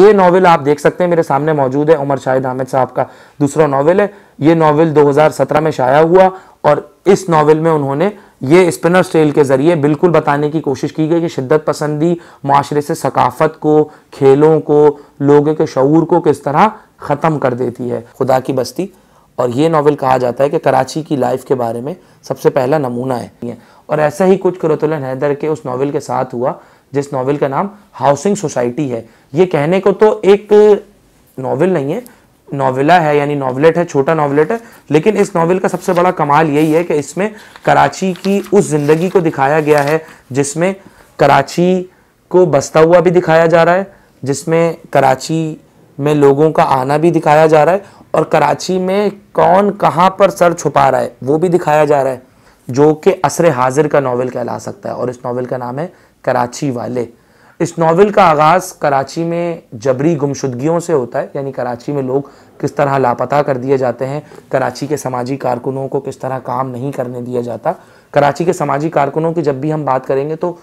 ये नॉवेल आप देख सकते हैं मेरे सामने मौजूद है उमर शाहिद अहमद साहब का दूसरा नॉवेल है ये नॉवेल 2017 में शाया हुआ और इस नॉवेल में उन्होंने ये स्पिनर स्टेल के ज़रिए बिल्कुल बताने की कोशिश की गई कि शिद्दत पसंदी माशरे से सकाफत को खेलों को लोगों के शूर को किस तरह ख़त्म कर देती है खुदा की बस्ती और ये नावल कहा जाता है कि कराची की लाइफ के बारे में सबसे पहला नमूना है और ऐसा ही कुछ करतुलन हैदर के उस नावल के साथ हुआ जिस नावल का नाम हाउसिंग सोसाइटी है ये कहने को तो एक नावल नहीं है नॉवेला है यानी नॉवलेट है छोटा नॉवलेट है लेकिन इस नॉवेल का सबसे बड़ा कमाल यही है कि इसमें कराची की उस ज़िंदगी को दिखाया गया है जिसमें कराची को बसता हुआ भी दिखाया जा रहा है जिसमें कराची में लोगों का आना भी दिखाया जा रहा है और कराची में कौन कहाँ पर सर छुपा रहा है वो भी दिखाया जा रहा है जो कि असर हाजिर का नावल कहला सकता है और इस नावल का नाम है कराची वाले इस नावल का आगाज़ कराची में जबरी गुमशुदगियों से होता है यानी कराची में लोग किस तरह लापता कर दिए जाते हैं कराची के समाजी कारकुनों को किस तरह काम नहीं करने दिया जाता कराची के समाजी कारकुनों की जब भी हम बात करेंगे तो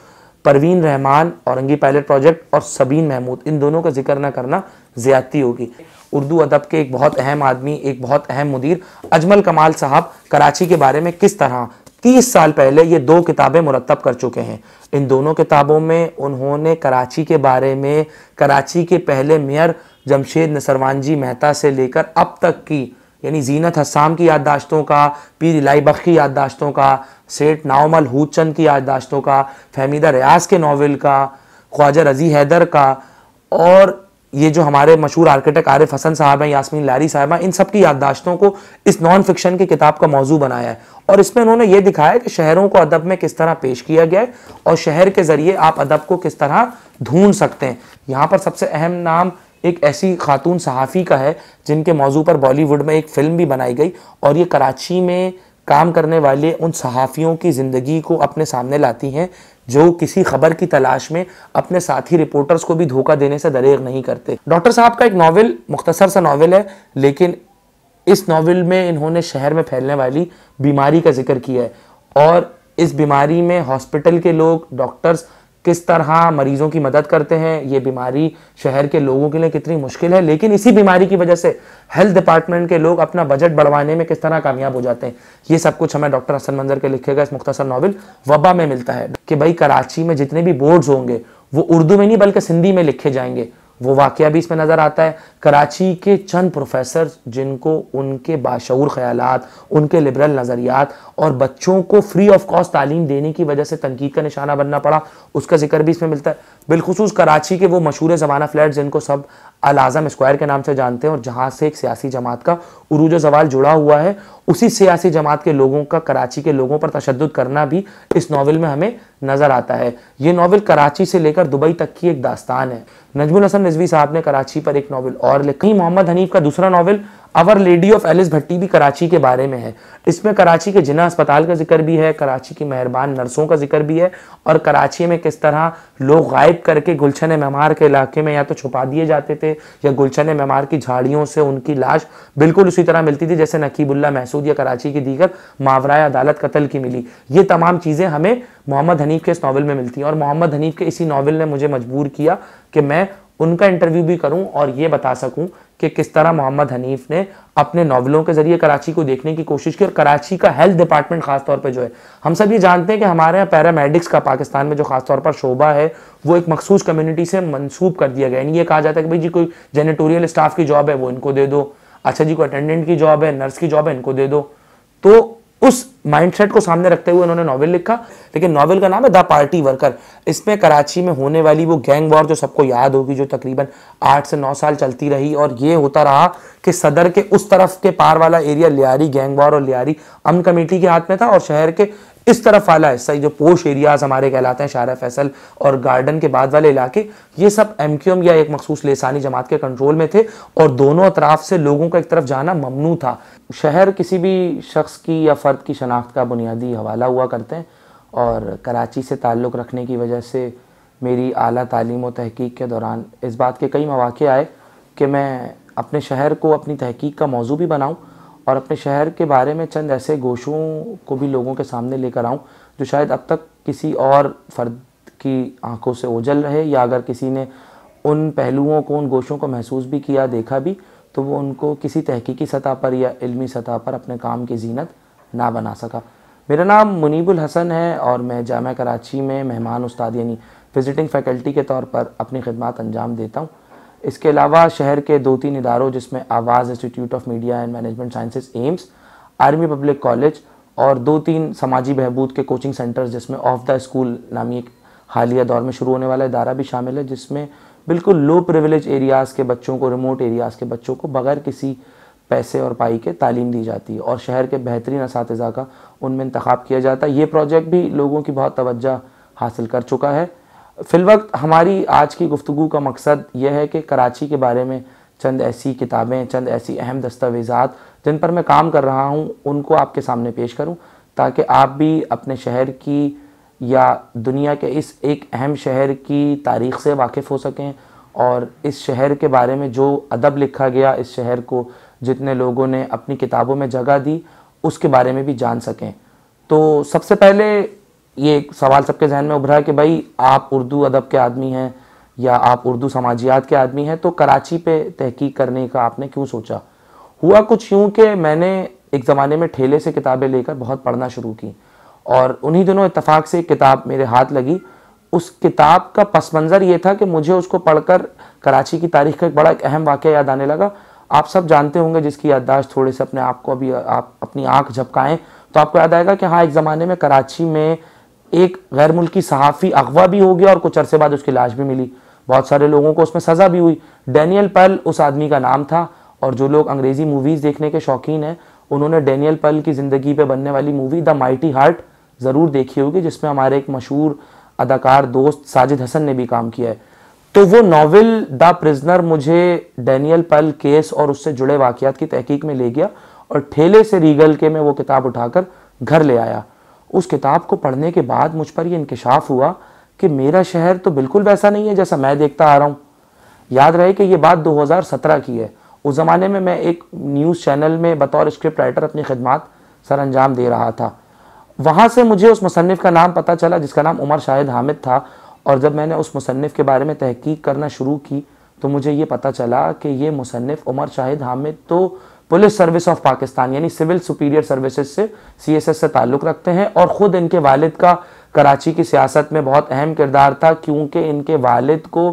परवीन रहमान औरंगी पायलट प्रोजेक्ट और सबीन महमूद इन दोनों का जिक्र ना करना ज़्यादती होगी उर्दू अदब के एक बहुत अहम आदमी एक बहुत अहम मुदीर अजमल कमाल साहब कराची के बारे में किस तरह तीस साल पहले ये दो किताबें मुरतब कर चुके हैं इन दोनों किताबों में उन्होंने कराची के बारे में कराची के पहले मेयर जमशेद नसरवान जी मेहता से लेकर अब तक की यानी जीनत हसाम की याददाश्तों का पीर इलाई बख की याददाश्तों का सेठ नावमल हूचंद की याददाश्तों का फहमीदा रियाज के नावल का ख्वाजा रजी हैदर का और ये जो हमारे मशहूर आर्किटेक्ट आरिफ हसन साहब हैं यासमीन लारी साहब हैं इन सब की याददाश्तों को इस नॉन फिक्शन की किताब का मौजू बनाया है और इसमें उन्होंने ये दिखाया कि शहरों को अदब में किस तरह पेश किया गया है और शहर के ज़रिए आप अदब को किस तरह ढूंढ सकते हैं यहाँ पर सबसे अहम नाम एक ऐसी खातून सहाफ़ी का है जिनके मौजू पर बॉलीवुड में एक फ़िल्म भी बनाई गई और ये कराची में काम करने वाले उन सहाफ़ियों की ज़िंदगी को अपने सामने लाती हैं जो किसी खबर की तलाश में अपने साथी रिपोर्टर्स को भी धोखा देने से दरेग नहीं करते डॉक्टर साहब का एक नावल मुख्तसर सा नावल है लेकिन इस नावल में इन्होंने शहर में फैलने वाली बीमारी का जिक्र किया है और इस बीमारी में हॉस्पिटल के लोग डॉक्टर्स किस तरह मरीजों की मदद करते हैं ये बीमारी शहर के लोगों के लिए कितनी मुश्किल है लेकिन इसी बीमारी की वजह से हेल्थ डिपार्टमेंट के लोग अपना बजट बढ़वाने में किस तरह कामयाब हो जाते हैं ये सब कुछ हमें डॉक्टर हसन मंजर के लिखे गए इस मुख्तसर नावल वबा में मिलता है कि भाई कराची में जितने भी बोर्ड्स होंगे वो उर्दू में नहीं बल्कि सिंधी में लिखे जाएंगे वो वाक्य भी इसमें नजर आता है कराची के चंद प्रोफेसर जिनको उनके बाशूर ख्याल उनके लिबरल नज़रियात और बच्चों को फ्री ऑफ कॉस्ट तालीम देने की वजह से तनकीद का निशाना बनना पड़ा उसका जिक्र भी इसमें मिलता है बिलखसूस कराची के वो मशहूर ज़माना फ्लैट जिनको सब अल आजम स्क्वायर के नाम से जानते हैं और जहाँ से एक सियासी जमात का उरूज जवाल जुड़ा हुआ है उसी सियासी जमात के लोगों का कराची के लोगों पर तशद करना भी इस नावल में हमें नज़र आता है ये नावल कराची से लेकर दुबई तक की एक दास्तान है नजमुल हसन नजवी साहब ने कराची पर एक नावल और लिखी मोहम्मद हनीफ का दूसरा novel our lady of Alice Bhatti भी कराची के बारे में है इसमें कराची के जिना अस्पताल का जिक्र भी है कराची की मेहरबान नर्सों का जिक्र भी है और कराची में किस तरह लोग गायब करके गुलशन मेमार के इलाके में या तो छुपा दिए जाते थे या गुलशन मेमार की झाड़ियों से उनकी लाश बिल्कुल उसी तरह मिलती थी जैसे नकीबुल्ला महसूद या कराची की दीगर मावरा अदालत कतल की मिली ये तमाम चीज़ें हमें मोहम्मद हनीफ के इस नावल में मिलती हैं और मोहम्मद हनीफ के इसी नावल ने मुझे मजबूर किया कि मैं उनका इंटरव्यू भी करूं और ये बता सकूं कि किस तरह मोहम्मद हनीफ ने अपने नॉवलों के जरिए कराची को देखने की कोशिश की और कराची का हेल्थ डिपार्टमेंट खासतौर पर जो है हम सब ये जानते हैं कि हमारे यहाँ पैरामेडिक्स का पाकिस्तान में जो खासतौर पर शोबा है वो एक मखसूस कम्युनिटी से मनसूब कर दिया गया यानी ये कहा जाता है कि भाई जी कोई जेनेटोरियल स्टाफ की जॉब है वो इनको दे दो अच्छा जी कोई अटेंडेंट की जॉब है नर्स की जॉब है इनको दे दो तो उस माइंडसेट को सामने रखते हुए उन्होंने नॉवल लिखा लेकिन नॉवल का नाम है द पार्टी वर्कर इसमें कराची में होने वाली वो गैंग वॉर जो सबको याद होगी जो तकरीबन आठ से नौ साल चलती रही और ये होता रहा कि सदर के उस तरफ के पार वाला एरिया लियारी गैंग वॉर और लियारी अम कमेटी के हाथ में था और शहर के इस तरफ वाला हिस्सा जो पोश एरियाज हमारे कहलाते हैं शारा फैसल और गार्डन के बाद वाले इलाके ये सब एम या एक मखसूस लेसानी जमात के कंट्रोल में थे और दोनों अतराफ से लोगों का एक तरफ जाना ममनू था शहर किसी भी शख्स की या फ़र्द की शनाख्त का बुनियादी हवाला हुआ करते हैं और कराची से ताल्लुक़ रखने की वजह से मेरी आला तालीम व तहकीक के दौरान इस बात के कई मौाक़े आए कि मैं अपने शहर को अपनी तहकीक का मौजू भी बनाऊँ और अपने शहर के बारे में चंद ऐसे गोशों को भी लोगों के सामने लेकर आऊँ जो शायद अब तक किसी और फर्द की आंखों से ओझल रहे या अगर किसी ने उन पहलुओं को उन गोशों को महसूस भी किया देखा भी तो वो उनको किसी तहकीकी सतह पर या इल्मी सतह पर अपने काम की जीनत ना बना सका मेरा नाम मुनीबुल हसन है और मैं जामा कराची में मेहमान उस्ताद यानी विज़िटिंग फ़ैकल्टी के तौर पर अपनी खदमात अंजाम देता हूँ इसके अलावा शहर के दो तीन इदारों जिसमें आवाज़ institute of media and management sciences एम्स आर्मी पब्लिक कॉलेज और दो तीन समाजी बहबूद के कोचिंग सेंटर्स जिसमें ऑफ द स्कूल नामी एक हालिया दौर में शुरू होने वाला इदारा भी शामिल है जिसमें बिल्कुल लो प्रिविलेज एरियाज़ के बच्चों को रिमोट एरियाज़ के बच्चों को बगैर किसी पैसे और पाई के तालीम दी जाती है और शहर के बेहतरीन इस का उनमें इंतखब किया जाता है ये प्रोजेक्ट भी लोगों की बहुत तोज्जा हासिल कर चुका है फिलवक्त हमारी आज की गुफ्तु का मकसद यह है कि कराची के बारे में चंद ऐसी किताबें चंद ऐसी अहम दस्तावेज़ात जिन पर मैं काम कर रहा हूँ उनको आपके सामने पेश करूँ ताकि आप भी अपने शहर की या दुनिया के इस एक अहम शहर की तारीख से वाकिफ़ हो सकें और इस शहर के बारे में जो अदब लिखा गया इस शहर को जितने लोगों ने अपनी किताबों में जगह दी उसके बारे में भी जान सकें तो सबसे पहले ये एक सवाल सबके जहन में उभरा कि भाई आप उर्दू अदब के आदमी हैं या आप उर्दू समाजियात के आदमी हैं तो कराची पे तहकीक करने का आपने क्यों सोचा हुआ कुछ यूं कि मैंने एक ज़माने में ठेले से किताबें लेकर बहुत पढ़ना शुरू की और उन्हीं दिनों इतफाक़ से एक किताब मेरे हाथ लगी उस किताब का पस मंज़र ये था कि मुझे उसको पढ़कर कराची की तारीख का एक बड़ा एक अहम वाक़ याद आने लगा आप सब जानते होंगे जिसकी याददाश्त थोड़े से अपने आप को अभी आप अपनी आँख झपकाएं तो आपको याद आएगा कि हाँ एक ज़माने में कराची में एक गैर मुल्की सहाफ़ी अगवा भी हो गया और कुछ अरसे बाद उसकी लाश भी मिली बहुत सारे लोगों को उसमें सज़ा भी हुई डैनियल पल उस आदमी का नाम था और जो लोग अंग्रेज़ी मूवीज़ देखने के शौकीन हैं उन्होंने डैनियल पल की ज़िंदगी पे बनने वाली मूवी द माइटी हार्ट ज़रूर देखी होगी जिसमें हमारे एक मशहूर अदाकार दोस्त साजिद हसन ने भी काम किया है तो वो नावल द प्रिजनर मुझे डैनियल पल केस और उससे जुड़े वाक़ात की तहकीक में ले गया और ठेले से रीगल के मैं वो किताब उठाकर घर ले आया उस किताब को पढ़ने के बाद मुझ पर यह इंकशाफ हुआ कि मेरा शहर तो बिल्कुल वैसा नहीं है जैसा मैं देखता आ रहा हूँ याद रहे कि ये बात 2017 की है उस ज़माने में मैं एक न्यूज़ चैनल में बतौर स्क्रिप्ट राइटर अपनी खदमात सर अंजाम दे रहा था वहाँ से मुझे उस मुसनफ़ का नाम पता चला जिसका नाम उमर शाहिद हामिद था और जब मैंने उस मुसनफ़ के बारे में तहकीक करना शुरू की तो मुझे ये पता चला कि ये मुसनफ़ उमर शाहिद हामिद तो पुलिस सर्विस ऑफ पाकिस्तान यानी सिविल सुपीरियर सर्विसेज से सीएसएस से ताल्लुक रखते हैं और ख़ुद इनके वालिद का कराची की सियासत में बहुत अहम किरदार था क्योंकि इनके वालिद को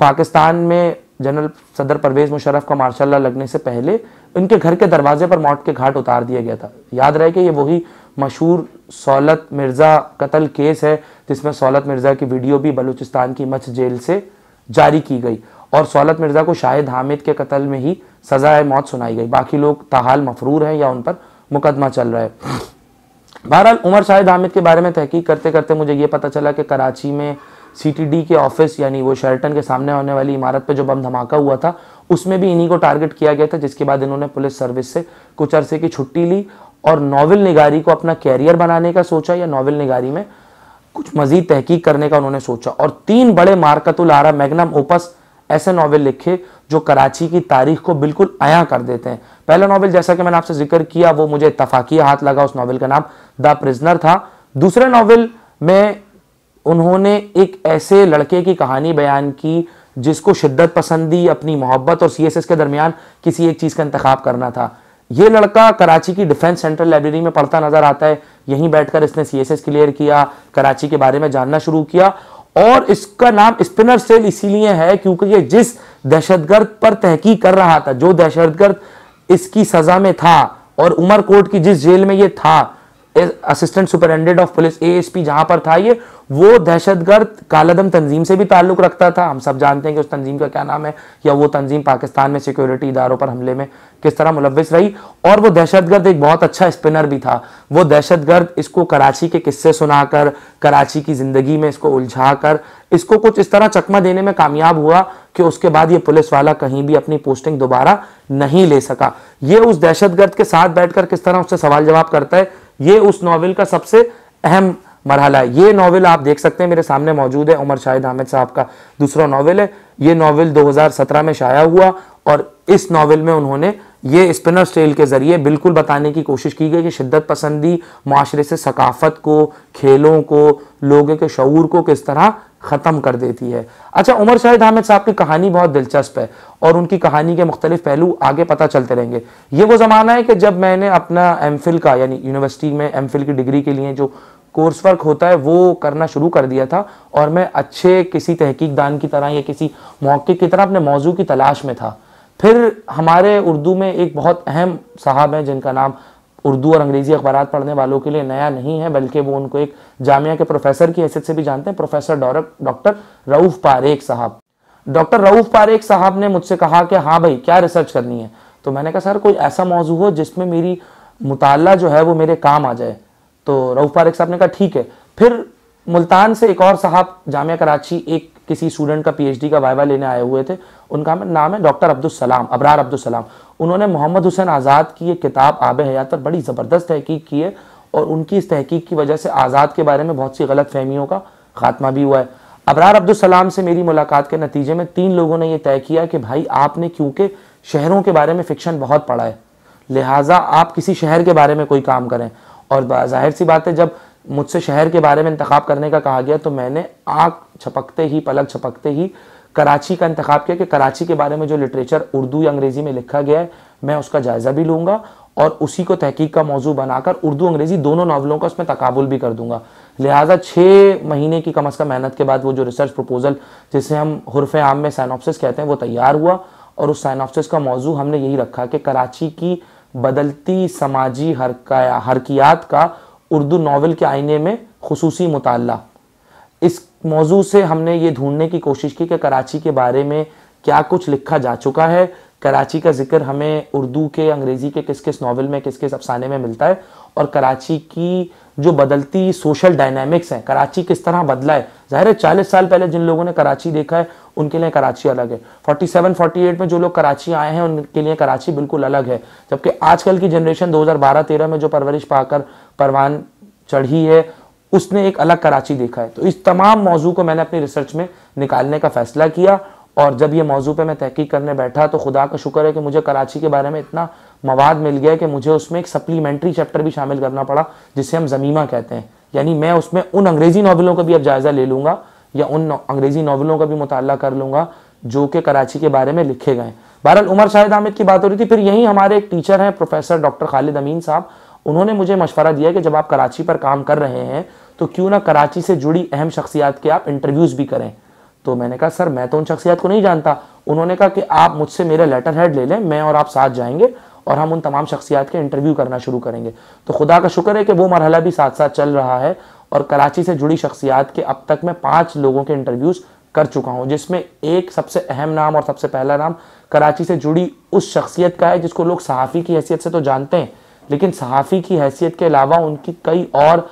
पाकिस्तान में जनरल सदर परवेज मुशरफ का मार्शाला लगने से पहले इनके घर के दरवाजे पर मौत के घाट उतार दिया गया था याद रहे कि ये वही मशहूर सौलत मिर्ज़ा कत्ल केस है जिसमें सौलत मिर्ज़ा की वीडियो भी बलूचिस्तान की मच्छ जेल से जारी की गई और सौलत मिर्ज़ा को शाहिद हामिद के कत्ल में ही सज़ाए मौत सुनाई गई बाकी लोग ताहाल मफरूर हैं या उन पर मुकदमा चल रहा है बहरहाल उमर शाहिद हामिद के बारे में तहकीक करते करते मुझे ये पता चला कि कराची में सी के ऑफिस यानी वो शर्टन के सामने होने वाली इमारत पर जो बम धमाका हुआ था उसमें भी इन्हीं को टारगेट किया गया था जिसके बाद इन्होंने पुलिस सर्विस से कुछ अरसे की छुट्टी ली और नावल निगारी को अपना कैरियर बनाने का सोचा या नावल निगारी में कुछ मजीद तहकीक करने का उन्होंने सोचा और तीन बड़े मार्कतुल आरा मैगनम ओपस ऐसे नावल लिखे जो कराची की तारीख को बिल्कुल आया कर देते हैं पहला नावल जैसा कि मैंने आपसे जिक्र किया वो मुझे इतफाकी हाथ लगा उस नावल का नाम द प्रिजनर था दूसरे नावल में उन्होंने एक ऐसे लड़के की कहानी बयान की जिसको शिद्दत पसंदी अपनी मोहब्बत और सी के दरमियान किसी एक चीज़ का इंतखा करना था ये लड़का कराची की डिफेंस सेंट्रल लाइब्रेरी में पढ़ता नजर आता है यहीं बैठकर इसने सीएसएस क्लियर किया कराची के बारे में जानना शुरू किया और इसका नाम स्पिनर सेल इसीलिए है क्योंकि ये जिस दहशतगर्द पर तहकी कर रहा था जो दहशतगर्द इसकी सजा में था और उमर की जिस जेल में ये था assistant superintendent of police ASP जहां पर था ये वो दहशतगर्द कालादम तंजीम से भी ताल्लुक रखता था हम सब जानते हैं कि उस तंजीम का क्या नाम है या वो तंजीम पाकिस्तान में सिक्योरिटी इदारों पर हमले में किस तरह मुलविस रही और वो दहशतगर्द एक बहुत अच्छा स्पिनर भी था वो दहशतगर्द इसको कराची के किस्से सुनाकर कराची की ज़िंदगी में इसको उलझा कर इसको कुछ इस तरह चकमा देने में कामयाब हुआ कि उसके बाद ये पुलिस वाला कहीं भी अपनी पोस्टिंग दोबारा नहीं ले सका ये उस दहशतगर्द के साथ बैठकर किस तरह उससे सवाल जवाब करता है ये उस नावल का सबसे अहम मरहला है ये नावल आप देख सकते हैं मेरे सामने मौजूद है उमर शाहिद अहमद साहब का दूसरा नावल है ये नावल 2017 में शाया हुआ और इस नावल में उन्होंने ये स्पिनर स्टेल के ज़रिए बिल्कुल बताने की कोशिश की गई कि शिद्दत पसंदी माशरे से सकाफत को खेलों को लोगों के शूर को किस तरह ख़त्म कर देती है अच्छा उमर शाहिद अहमद साहब की कहानी बहुत दिलचस्प है और उनकी कहानी के मुख्तलि पहलू आगे पता चलते रहेंगे ये वो ज़माना है कि जब मैंने अपना एम का यानी यूनिवर्सिटी में एम की डिग्री के लिए जो कोर्स वर्क होता है वो करना शुरू कर दिया था और मैं अच्छे किसी तहकीकदान की तरह या किसी मौके की तरह अपने मौजू की तलाश में था फिर हमारे उर्दू में एक बहुत अहम साहब हैं जिनका नाम उर्दू और अंग्रेज़ी अखबार पढ़ने वालों के लिए नया नहीं है बल्कि वो उनको एक जामिया के प्रोफेसर की हैसियत से भी जानते हैं प्रोफेसर डॉक्टर रऊफ़ पारेख साहब डॉक्टर रऊफ़ पारेख साहब ने मुझसे कहा कि हाँ भाई क्या रिसर्च करनी है तो मैंने कहा सर कोई ऐसा मौजू हो जिसमें मेरी मुताला जो है वो मेरे काम आ जाए तो रऊफ फारिक साहब ने कहा ठीक है फिर मुल्तान से एक और साहब जामिया कराची एक किसी स्टूडेंट का पीएचडी का वाइवा लेने आए हुए थे उनका नाम है डॉक्टर अब्दुल सलाम अबरार अब्दुल सलाम उन्होंने मोहम्मद हुसैन आज़ाद की ये किताब आब हयात पर बड़ी ज़बरदस्त तहकीक की है और उनकी इस तहकीक की वजह से आज़ाद के बारे में बहुत सी गलत फहमियों का खात्मा भी हुआ है अबरार अब्दुल सलाम से मेरी मुलाकात के नतीजे में तीन लोगों ने यह तय किया कि भाई आपने क्योंकि शहरों के बारे में फ़िक्शन बहुत पढ़ा है लिहाजा आप किसी शहर के बारे में कोई काम करें और जाहिर सी बात है जब मुझसे शहर के बारे में इंतखा करने का कहा गया तो मैंने आग छपकते ही पलक छपकते ही कराची का इंतखब किया कि कराची के बारे में जो लिटरेचर उर्दू या अंग्रेज़ी में लिखा गया है मैं उसका जायज़ा भी लूँगा और उसी को तहकीक का मौजू बनाकर उर्दू अंग्रेज़ी दोनों नावलों का उसमें तकबुल भी कर दूंगा लिहाजा छः महीने की कम अज़ कम मेहनत के बाद वो जो रिसर्च प्रपोज़ल जिसे हम हरफ आम में सैनोपसिस कहते हैं वो तैयार हुआ और उस सैनोपसिस का मौजू हमने यही रखा कि कराची की बदलती समाजी हरकाया हरकियात का उर्दू नावल के आईने में खसूसी मुताला इस मौजू से हमने ये ढूंढने की कोशिश की कि कराची के बारे में क्या कुछ लिखा जा चुका है कराची का जिक्र हमें उर्दू के अंग्रेज़ी के किस किस नावल में किस किस अफसाने में मिलता है और कराची की जो बदलती सोशल डायनामिक्स हैं कराची किस तरह बदला है ज़ाहिर है चालीस साल पहले जिन लोगों ने कराची देखा है उनके लिए कराची अलग है 47 48 में जो लोग कराची आए हैं उनके लिए कराची बिल्कुल अलग है जबकि आजकल की जनरेशन 2012-13 में जो परवरिश पाकर परवान चढ़ी है उसने एक अलग कराची देखा है तो इस तमाम मौजू को मैंने अपनी रिसर्च में निकालने का फैसला किया और जब ये मौजू पर मैं तहकीक करने बैठा तो खुदा का शुक्र है कि मुझे कराची के बारे में इतना मवाद मिल गया कि मुझे उसमें एक सप्लीमेंट्री चैप्टर भी शामिल करना पड़ा जिसे हम जमीमा कहते हैं यानी मैं उसमें उन अंग्रेजी नावलों का भी अब जायज़ा ले लूँगा या उन अंग्रेजी नावलों का भी मुताल कर लूंगा जो कि कराची के बारे में लिखे गए बहरहाल उमर शाहिद आमिद की बात हो रही थी फिर यही हमारे एक टीचर हैं प्रोफेसर डॉक्टर खालिद अमीन साहब उन्होंने मुझे मशवरा दिया कि जब आप कराची पर काम कर रहे हैं तो क्यों ना कराची से जुड़ी अहम शख्सियात के आप इंटरव्यूज़ भी करें तो मैंने कहा सर मैं तो उन शख्सियात को नहीं जानता उन्होंने कहा कि आप मुझसे मेरा लेटर हेड ले लें मैं और आप साथ जाएंगे और हम उन तमाम शख्सियात के इंटरव्यू करना शुरू करेंगे तो खुदा का शुक्र है कि वो मरहला भी साथ साथ चल रहा है और कराची से जुड़ी शख्सियात के अब तक मैं पाँच लोगों के इंटरव्यूज़ कर चुका हूँ जिसमें एक सबसे अहम नाम और सबसे पहला नाम कराची से जुड़ी उस शख्सियत का है जिसको लोग सहाफ़ी की हैसियत से तो जानते हैं लेकिन सहाफ़ी की हैसियत के अलावा उनकी कई और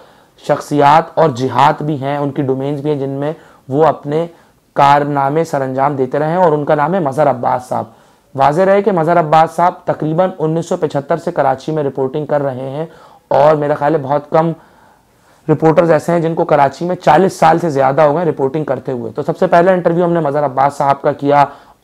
शख्सियात और जिहाद भी हैं उनकी डोमेन्स भी हैं जिनमें वो अपने कारनामे सर अंजाम देते रहे हैं और उनका नाम है मज़हर अब्बास साहब वाजह रहे कि मज़हर अब्बास साहब तकरीबन 1975 से कराची में रिपोर्टिंग कर रहे हैं और मेरा ख्याल है बहुत कम रिपोर्टर्स ऐसे हैं जिनको कराची में 40 साल से ज़्यादा हो गए रिपोर्टिंग करते हुए तो सबसे पहला इंटरव्यू हमने मज़हर अब्बास साहब का किया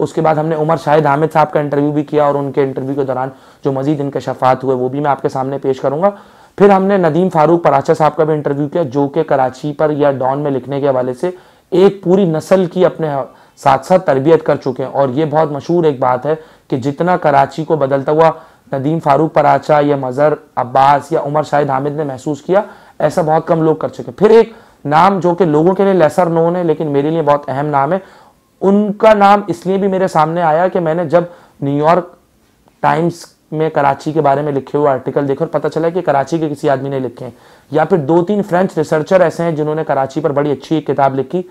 उसके बाद हमने उमर शाहिद हामिद साहब का इंटरव्यू भी किया और उनके इंटरव्यू के दौरान जो मजीद इनके शफात हुए वो भी मैं आपके सामने पेश करूंगा फिर हमने नदीम फारूक पराचा साहब का भी इंटरव्यू किया जो कि कराची पर या डॉन में लिखने के हवाले से एक पूरी नस्ल की अपने साथ साथ तरबियत कर चुके हैं और ये बहुत मशहूर एक बात है कि जितना कराची को बदलता हुआ नदीम फारूक पराचा या मज़र अब्बास या उमर शाहिद हामिद ने महसूस किया ऐसा बहुत कम लोग कर चुके फिर एक नाम जो कि लोगों के लिए लेसर नोन है लेकिन मेरे लिए बहुत अहम नाम है उनका नाम इसलिए भी मेरे सामने आया कि मैंने जब न्यूयॉर्क टाइम्स में कराची के बारे में लिखे हुए आर्टिकल देखे और पता चला कि कराची के किसी आदमी ने लिखे हैं या फिर दो तीन फ्रेंच रिसर्चर ऐसे हैं जिन्होंने कराची पर बड़ी अच्छी एक किताब लिखी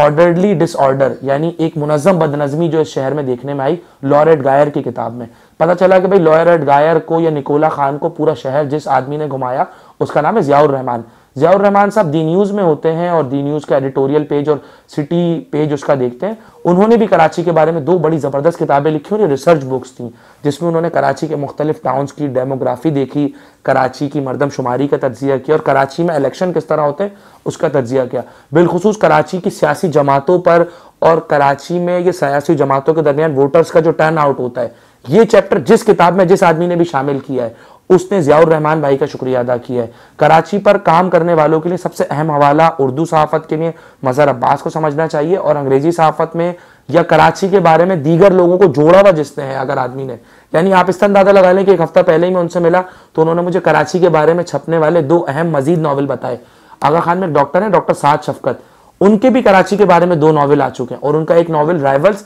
ऑर्डरली डिसऑर्डर यानी एक मुनज़म बदनज़मी जो इस शहर में देखने में आई लॉरेट गायर की किताब में पता चला कि भाई लॉयरेट गायर को या निकोला खान को पूरा शहर जिस आदमी ने घुमाया उसका नाम है ज़ियाउर रहमान ज़ियाउर रहमान साहब दी न्यूज़ में होते हैं और दी न्यूज़ का एडिटोरियल पेज और सिटी पेज उसका देखते हैं उन्होंने भी कराची के बारे में दो बड़ी ज़बरदस्त किताबें लिखी और ये रिसर्च बुक्स थी जिसमें उन्होंने कराची के मुख्तलिफ टाउन्स की डेमोग्राफी देखी कराची की मरदमशुमारी का तजिया किया और कराची में इलेक्शन किस तरह होते हैं उसका तजिया किया बिलखसूस कराची की सियासी जमातों पर और कराची में ये सियासी जमातों के दरमियान वोटर्स का जो टर्न आउट होता है ये चैप्टर जिस किताब में जिस आदमी ने भी शामिल किया है उसने जियाउर रहमान भाई का शुक्रिया अदा किया है कराची पर काम करने वालों के लिए सबसे अहम हवाला उर्दू सहाफ़त के लिए मज़हर अब्बास को समझना चाहिए और अंग्रेजी सहाफ़त में या कराची के बारे में दीगर लोगों को जोड़ा हुआ जिसने है अगर आदमी ने यानी आप इस अंदाजा लगा लें कि एक हफ्ता पहले ही मैं उनसे मिला तो उन्होंने मुझे कराची के बारे में छपने वाले दो अहम मजीद नावल बताए आगा खान में डॉक्टर है डॉक्टर साद शफकत उनके भी कराची के बारे में दो नावल आ चुके हैं और उनका एक नावल राइवल्स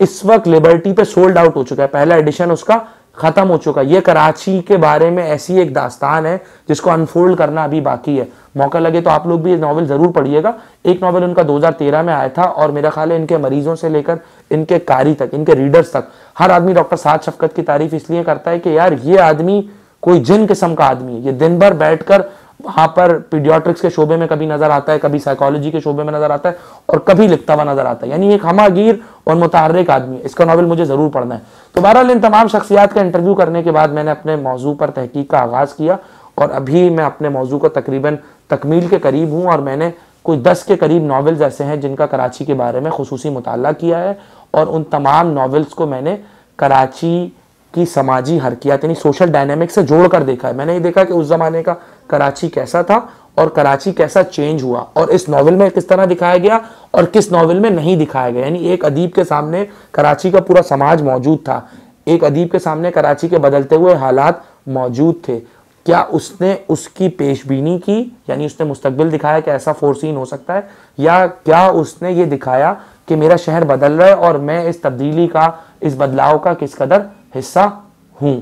इस वक्त लिबर्टी पे सोल्ड आउट हो चुका है पहला एडिशन उसका ख़त्म हो चुका ये कराची के बारे में ऐसी एक दास्तान है जिसको अनफोल्ड करना अभी बाकी है मौका लगे तो आप लोग भी ये नावल ज़रूर पढ़िएगा एक नॉवल उनका 2013 में आया था और मेरा ख्याल है इनके मरीजों से लेकर इनके कारी तक इनके रीडर्स तक हर आदमी डॉक्टर साद शफकत की तारीफ इसलिए करता है कि यार ये आदमी कोई जिन किस्म का आदमी है ये दिन भर बैठकर वहां पर पीडियाट्रिक्स के शोबे में कभी नजर आता है कभी साइकोलॉजी के शोबे में नजर आता है और कभी लिखता हुआ नजर आता है यानी एक हमागीर और मुतहरक आदमी इसका नावल मुझे जरूर पढ़ना है तो बहरहाल इन तमाम शख्सियात का इंटरव्यू करने के बाद मैंने अपने मौजू पर तहकीक का आगाज किया और अभी मैं अपने मौजू को तकरीबन तकमील के करीब हूँ और मैंने कोई दस के करीब नावल्स ऐसे हैं जिनका कराची के बारे में खसूस मुताल किया है और उन तमाम नावल्स को मैंने कराची की समाजी हरकियात यानी सोशल डायनेमिक से जोड़कर देखा है मैंने ये देखा कि उस ज़माने का कराची कैसा था और कराची कैसा चेंज हुआ और इस नावल में किस तरह दिखाया गया और किस नावल में नहीं दिखाया गया यानी एक अदीब के सामने कराची का पूरा समाज मौजूद था एक अदीब के सामने कराची के बदलते हुए हालात मौजूद थे क्या उसने उसकी पेशबीनी की यानी उसने मुस्तबिल दिखाया कि ऐसा फोरसीन हो सकता है या क्या उसने ये दिखाया कि मेरा शहर बदल रहा है और मैं इस तब्दीली का इस बदलाव का किस कदर हिस्सा हूँ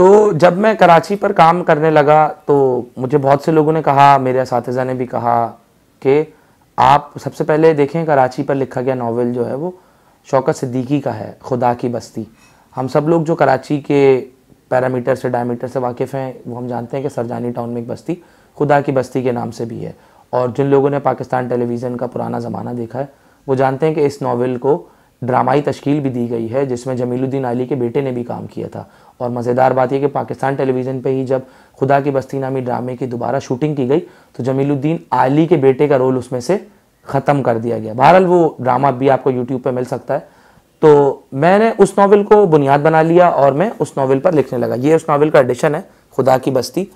तो जब मैं कराची पर काम करने लगा तो मुझे बहुत से लोगों ने कहा मेरे इस ने भी कहा कि आप सबसे पहले देखें कराची पर लिखा गया नावल जो है वो शौकत सिद्दीकी का है खुदा की बस्ती हम सब लोग जो कराची के पैरामीटर से डायमीटर से वाकिफ़ हैं वो हम जानते हैं कि सरजानी टाउन में एक बस्ती खुदा की बस्ती के नाम से भी है और जिन लोगों ने पाकिस्तान टेलीविज़न का पुराना ज़माना देखा है वो जानते हैं कि इस नावल को ड्रामाई तश्कील भी दी गई है जिसमें जमीलुद्दीन अली के बेटे ने भी काम किया था और मज़ेदार बात यह कि पाकिस्तान टेलीविज़न पर ही जब खुदा की बस्ती नामी ड्रामे की दोबारा शूटिंग की गई तो जमीलुद्दीन आली के बेटे का रोल उसमें से ख़त्म कर दिया गया बहरहाल वो ड्रामा भी आपको यूट्यूब पर मिल सकता है तो मैंने उस नावल को बुनियाद बना लिया और मैं उस नावल पर लिखने लगा ये उस नावल का एडिशन है खुदा की बस्ती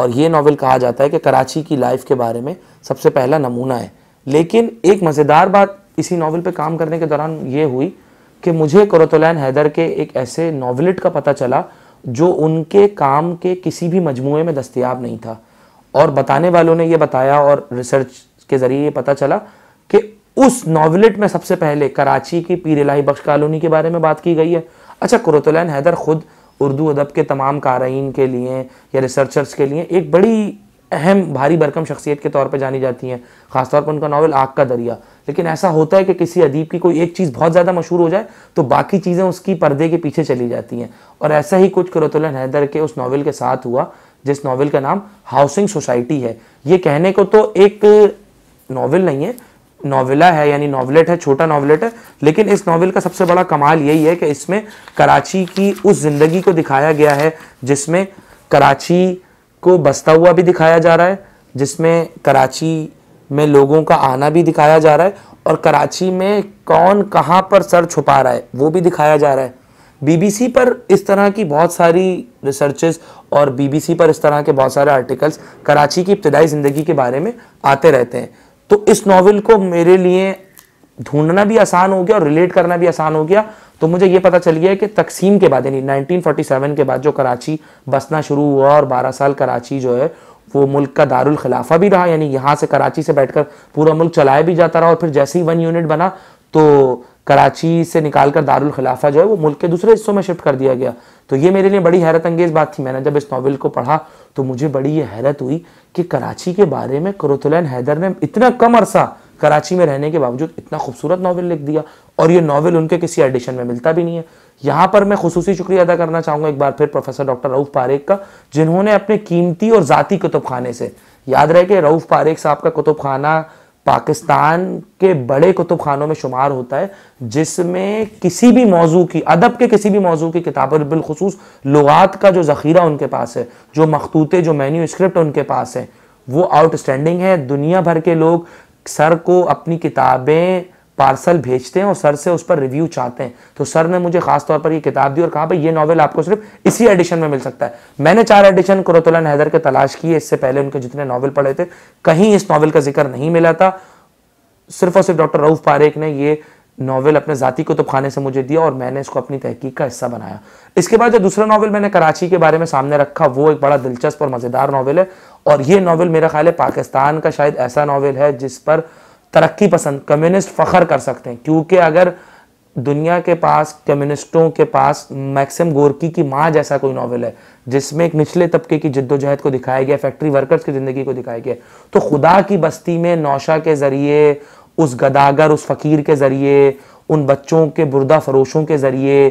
और ये नावल कहा जाता है कि कराची की लाइफ के बारे में सबसे पहला नमूना है लेकिन एक मज़ेदार बात इसी नावल पे काम करने के दौरान ये हुई कि मुझे करतुलैन हैदर के एक ऐसे नावलेट का पता चला जो उनके काम के किसी भी मजमु में दस्तियाब नहीं था और बताने वालों ने यह बताया और रिसर्च के ज़रिए पता चला कि उस नॉवलेट में सबसे पहले कराची की पीर इलाही बख्श कॉलोनी के बारे में बात की गई है अच्छा कुरतुलैन हैदर ख़ुद उर्दू अदब के तमाम कारीन के लिए या रिसर्चर्स के लिए एक बड़ी अहम भारी भरकम शख्सियत के तौर पर जानी जाती हैं खासतौर पर उनका नावल आग का दरिया लेकिन ऐसा होता है कि किसी अदीब की कोई एक चीज़ बहुत ज़्यादा मशहूर हो जाए तो बाकी चीज़ें उसकी पर्दे के पीछे चली जाती हैं और ऐसा ही कुछ करतुल हैदर के उस नावल के साथ हुआ जिस नावल का नाम हाउसिंग सोसाइटी है ये कहने को तो एक नावल नहीं है नावला है यानी नावलेट है छोटा नावलेट है लेकिन इस नावल का सबसे बड़ा कमाल यही है कि इसमें कराची की उस ज़िंदगी को दिखाया गया है जिसमें कराची को बसता हुआ भी दिखाया जा रहा है जिसमें कराची में लोगों का आना भी दिखाया जा रहा है और कराची में कौन कहाँ पर सर छुपा रहा है वो भी दिखाया जा रहा है बीबीसी पर इस तरह की बहुत सारी रिसर्चेस और बीबीसी पर इस तरह के बहुत सारे आर्टिकल्स कराची की इब्तदाई ज़िंदगी के बारे में आते रहते हैं तो इस नावल को मेरे लिए ढूंढना भी आसान हो गया और रिलेट करना भी आसान हो गया तो मुझे ये पता चल गया कि तकसीम के बाद यानी 1947 के बाद जो कराची बसना शुरू हुआ और 12 साल कराची जो है वो मुल्क का दारुल खिलाफा भी रहा यानी यहाँ से कराची से बैठकर पूरा मुल्क चलाया भी जाता रहा और फिर जैसे ही वन यूनिट बना तो कराची से निकाल कर दारुल खिलाफा जो है वो मुल्क के दूसरे हिस्सों में शिफ्ट कर दिया गया तो ये मेरे लिए बड़ी हैरत अंगेज़ बात थी मैंने जब इस नावल को पढ़ा तो मुझे बड़ी ये हैरत हुई कि कराची के बारे में करोतुलैन हैदर ने इतना कम अरसा कराची में रहने के बावजूद इतना खूबसूरत नावल लिख दिया और ये नावल उनके किसी एडिशन में मिलता भी नहीं है यहाँ पर मैं खसूसी शुक्रिया अदा करना चाहूँगा एक बार फिर प्रोफेसर डॉक्टर रऊफ़ पारेख का जिन्होंने अपने कीमती और ज़ाती कुतुब खाने से याद रहे कि रऊफ़ पारेख साहब का कुतुब खाना पाकिस्तान के बड़े कुतुब खानों में शुमार होता है जिसमें किसी भी मौजू की अदब के किसी भी मौजू की किताब और बिलखसूस लुआत का जो ज़ख़ीरा उनके पास है जो मखतूते जो मेन्यू स्क्रिप्ट उनके पास है वो आउटस्टैंडिंग है दुनिया भर के लोग सर को अपनी किताबें पार्सल भेजते हैं और सर से उस पर रिव्यू चाहते हैं तो सर ने मुझे खास तौर पर ये किताब दी और कहा भाई ये नॉवल आपको सिर्फ इसी एडिशन में मिल सकता है मैंने चार एडिशन कुरतुलन हैदर के तलाश किए इससे पहले उनके जितने नॉवल पढ़े थे कहीं इस नॉवल का जिक्र नहीं मिला था सिर्फ और सिर्फ डॉक्टर रऊफ पारेख ने ये नॉवल अपने को तो खाने से मुझे दिया और मैंने इसको अपनी तहकीक का हिस्सा बनाया इसके बाद जो दूसरा नॉवल मैंने कराची के बारे में सामने रखा वो एक बड़ा दिलचस्प और मज़ेदार नॉवल है और ये नॉवल मेरा ख्याल है पाकिस्तान का शायद ऐसा नॉवल है जिस पर तरक्की पसंद कम्युनिस्ट फखर कर सकते हैं क्योंकि अगर दुनिया के पास कम्युनिस्टों के पास मैक्सिम गोरकी की माँ जैसा कोई नॉवल है जिसमें एक निचले तबके की जिद्दोजहद को दिखाया गया फैक्ट्री वर्कर्स की ज़िंदगी को दिखाया गया तो खुदा की बस्ती में नौशा के ज़रिए उस गदागर उस फ़कीर के ज़रिए उन बच्चों के बुरदा फरोशों के ज़रिए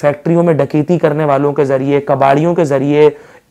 फैक्ट्रियों में डकैती करने वालों के ज़रिए कबाड़ियों के ज़रिए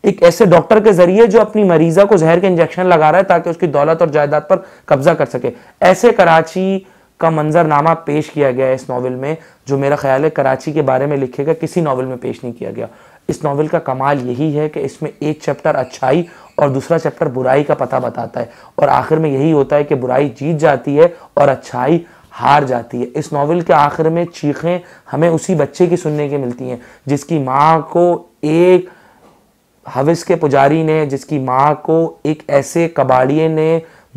एक ऐसे डॉक्टर के जरिए जो अपनी मरीजा को जहर के इंजेक्शन लगा रहा है ताकि उसकी दौलत और जायदाद पर कब्जा कर सके ऐसे कराची का मंजरनामा पेश किया गया है इस नावल में जो मेरा ख्याल है कराची के बारे में लिखेगा किसी नावल में पेश नहीं किया गया इस नावल का कमाल यही है कि इसमें एक चैप्टर अच्छाई और दूसरा चैप्टर बुराई का पता बताता है और आखिर में यही होता है कि बुराई जीत जाती है और अच्छाई हार जाती है इस नावल के आखिर में चीखें हमें उसी बच्चे की सुनने की मिलती हैं जिसकी माँ को एक हविस के पुजारी ने जिसकी माँ को एक ऐसे कबाड़िए ने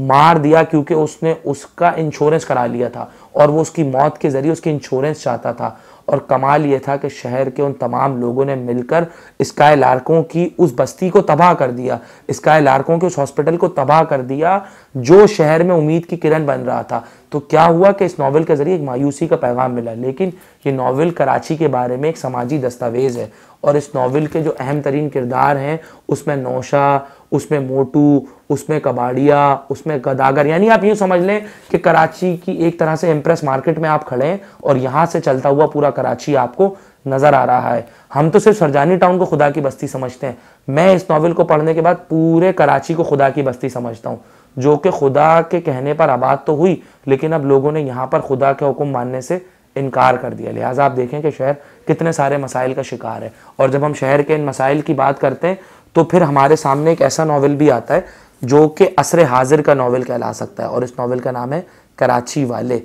मार दिया क्योंकि उसने उसका इंश्योरेंस करा लिया था और वो उसकी मौत के जरिए उसकी इंश्योरेंस चाहता था और कमाल यह था कि शहर के उन तमाम लोगों ने मिलकर स्काई लार्कों की उस बस्ती को तबाह कर दिया स्काई लार्कों के उस हॉस्पिटल को तबाह कर दिया जो शहर में उम्मीद की किरण बन रहा था तो क्या हुआ कि इस नावल के जरिए एक मायूसी का पैगाम मिला लेकिन ये नावल कराची के बारे में एक समाजी दस्तावेज़ है और इस नावल के जो अहम तरीन किरदार हैं उसमें नौशा उसमें मोटू उसमें कबाड़िया उसमें गदागर यानी आप यूं समझ लें कि कराची की एक तरह से इंप्रेस मार्केट में आप खड़े हैं और यहां से चलता हुआ पूरा कराची आपको नज़र आ रहा है हम तो सिर्फ सरजानी टाउन को खुदा की बस्ती समझते हैं मैं इस नावल को पढ़ने के बाद पूरे कराची को खुदा की बस्ती समझता हूँ जो कि खुदा के कहने पर आबाद तो हुई लेकिन अब लोगों ने यहाँ पर खुदा के हुक्म मानने से इनकार कर दिया लिहाजा आप देखें कि शहर कितने सारे मसाइल का शिकार है और जब हम शहर के इन मसाइल की बात करते हैं तो फिर हमारे सामने एक ऐसा नावल भी आता है जो कि असर हाजिर का नावल कहला सकता है और इस नावल का नाम है कराची वाले